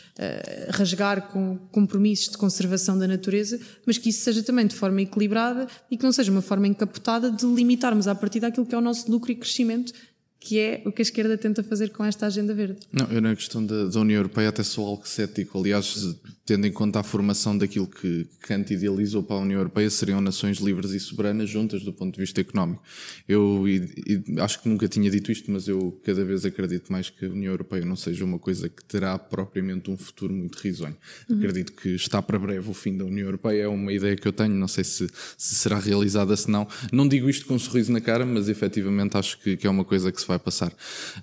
rasgar com compromissos de conservação da natureza, mas que isso seja também de forma equilibrada e que não seja uma forma encapotada de limitarmos a partir daquilo que é o nosso lucro e crescimento que é o que a esquerda tenta fazer com esta agenda verde. Não, eu na questão da, da União Europeia até sou algo cético. Aliás, tendo em conta a formação daquilo que Kant idealizou para a União Europeia, seriam nações livres e soberanas juntas do ponto de vista económico. Eu e, e, acho que nunca tinha dito isto, mas eu cada vez acredito mais que a União Europeia não seja uma coisa que terá propriamente um futuro muito risonho. Uhum. Acredito que está para breve o fim da União Europeia, é uma ideia que eu tenho, não sei se, se será realizada, se não. Não digo isto com um sorriso na cara, mas efetivamente acho que, que é uma coisa que se vai passar.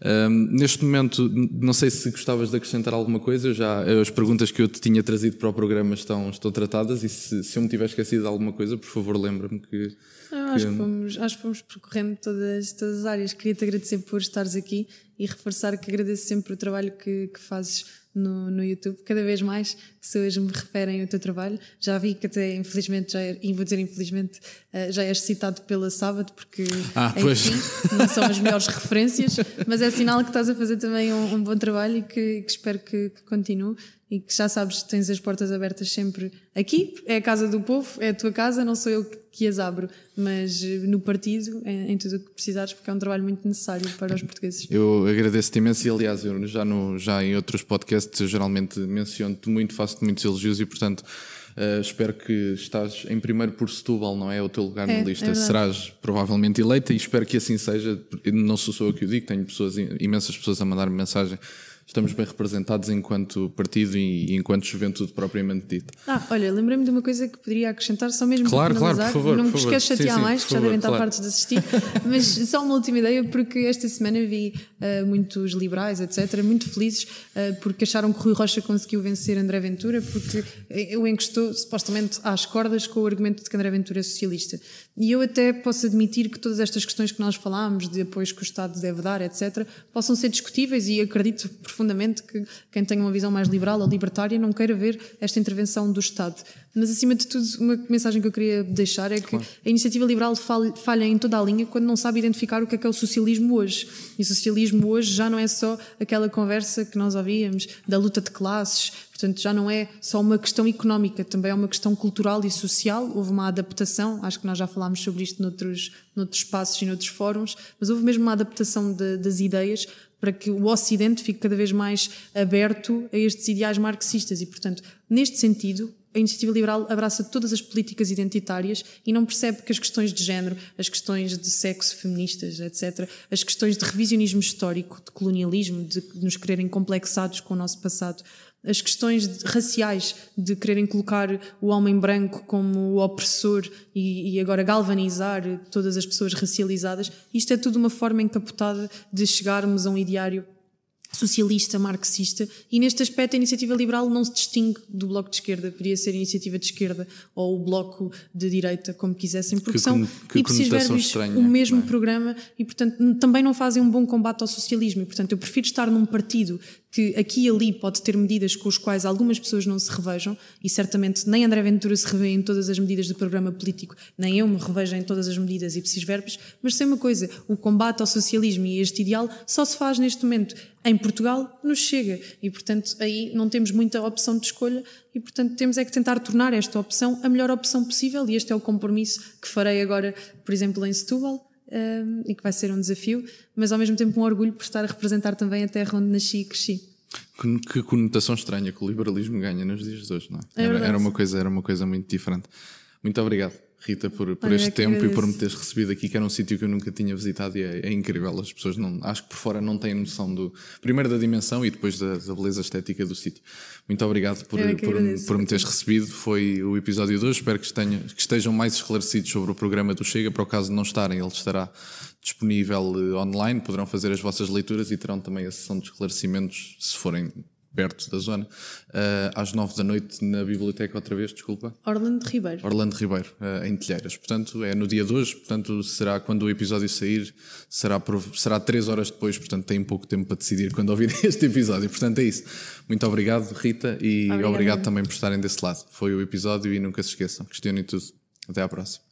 Um, neste momento, não sei se gostavas de acrescentar alguma coisa, já as perguntas que eu te tinha trazido trazido para o programa estão, estão tratadas e se, se eu me tiver esquecido de alguma coisa, por favor, lembra-me que. Não, Acho, que fomos, acho que fomos percorrendo todas, todas as áreas. Queria-te agradecer por estares aqui e reforçar que agradeço sempre o trabalho que, que fazes no, no YouTube, cada vez mais pessoas me referem ao teu trabalho. Já vi que até, infelizmente, já é, e vou dizer infelizmente, eh, já és citado pela Sábado, porque ah, enfim, não são as melhores referências, mas é sinal que estás a fazer também um, um bom trabalho e que, que espero que, que continue e que já sabes que tens as portas abertas sempre aqui, é a casa do povo, é a tua casa, não sou eu que as abro, mas eh, no partido, em, em tudo o que precisares, porque é um trabalho muito necessário para os portugueses. Eu agradeço-te imenso e, aliás, eu já, no, já em outros podcasts geralmente menciono-te muito, faço faço muitos elogios e, portanto, uh, espero que estás em primeiro por Setúbal, não é? O teu lugar é, na é lista. É Serás provavelmente eleita e espero que assim seja. Não sou só eu que o digo, tenho pessoas, imensas pessoas a mandar-me mensagem estamos bem representados enquanto partido e, enquanto juventude propriamente dita. Ah, olha, lembrei-me de uma coisa que poderia acrescentar, só mesmo claro, para finalizar, claro, por favor, não me queres chatear mais, que já devem estar claro. partes de assistir, mas só uma última ideia, porque esta semana vi uh, muitos liberais, etc., muito felizes, uh, porque acharam que Rui Rocha conseguiu vencer André Ventura, porque eh, eu encostou supostamente às cordas com o argumento de que André Ventura é socialista. E eu até posso admitir que todas estas questões que nós falámos, de apoios que o Estado deve dar, etc., possam ser discutíveis e acredito profundamente que quem tem uma visão mais liberal ou libertária não queira ver esta intervenção do Estado. Mas, acima de tudo, uma mensagem que eu queria deixar é que claro. a iniciativa liberal falha em toda a linha quando não sabe identificar o que é que é o socialismo hoje. E o socialismo hoje já não é só aquela conversa que nós ouvíamos da luta de classes, Portanto, já não é só uma questão económica, também é uma questão cultural e social. Houve uma adaptação, acho que nós já falámos sobre isto noutros, noutros espaços e noutros fóruns, mas houve mesmo uma adaptação de, das ideias para que o Ocidente fique cada vez mais aberto a estes ideais marxistas. E, portanto, neste sentido, a iniciativa liberal abraça todas as políticas identitárias e não percebe que as questões de género, as questões de sexo feministas, etc., as questões de revisionismo histórico, de colonialismo, de nos quererem complexados com o nosso passado, as questões raciais de quererem colocar o homem branco como o opressor e, e, agora galvanizar todas as pessoas racializadas, isto é tudo uma forma encapotada de chegarmos a um ideário socialista, marxista, e neste aspecto a iniciativa liberal não se distingue do bloco de esquerda, podia ser a iniciativa de esquerda ou o bloco de direita, como quisessem, porque que, são que, que verbos estranha, o é? mesmo bem. programa e, portanto, também não fazem um bom combate ao socialismo. E, portanto, eu prefiro estar num partido que aqui e ali pode ter medidas com as quais algumas pessoas não se revejam, e certamente nem André Ventura se revê em todas as medidas do programa político, nem eu me revejo em todas as medidas e preciso verbos, mas sei uma coisa: o combate ao socialismo e este ideal só se faz neste momento em Portugal nos chega e portanto aí não temos muita opção de escolha e portanto temos é que tentar tornar esta opção a melhor opção possível e este é o compromisso que farei agora por exemplo em Setúbal um, e que vai ser um desafio, mas ao mesmo tempo um orgulho por estar a representar também a terra onde nasci e cresci. Que, conotação estranha que o liberalismo ganha nos dias de hoje, não é? é era, era, uma coisa, era uma coisa muito diferente. Muito obrigado. Rita, por, por este tempo agradeço. e por me teres recebido aqui, que era um sítio que eu nunca tinha visitado e é, é, incrível. As pessoas não, acho que por fora não têm noção do primeiro da dimensão e depois da, da beleza estética do sítio. Muito obrigado por, é por, por, me teres recebido. Foi o episódio 2. Espero que, tenha, que estejam mais esclarecidos sobre o programa do Chega. Para o caso de não estarem, ele estará disponível eh, online. Poderão fazer as vossas leituras e terão também a sessão de esclarecimentos se forem perto da zona, uh, às nove da noite na biblioteca outra vez, desculpa. Orlando Ribeiro. Orlando Ribeiro, uh, em Telheiras. Portanto, é no dia de hoje, portanto, será quando o episódio sair, será, será três horas depois, portanto, tem pouco tempo para decidir quando ouvir este episódio. Portanto, é isso. Muito obrigado, Rita, e Obrigada. obrigado também por estarem desse lado. Foi o episódio e nunca se esqueçam, questionem tudo. Até à próxima.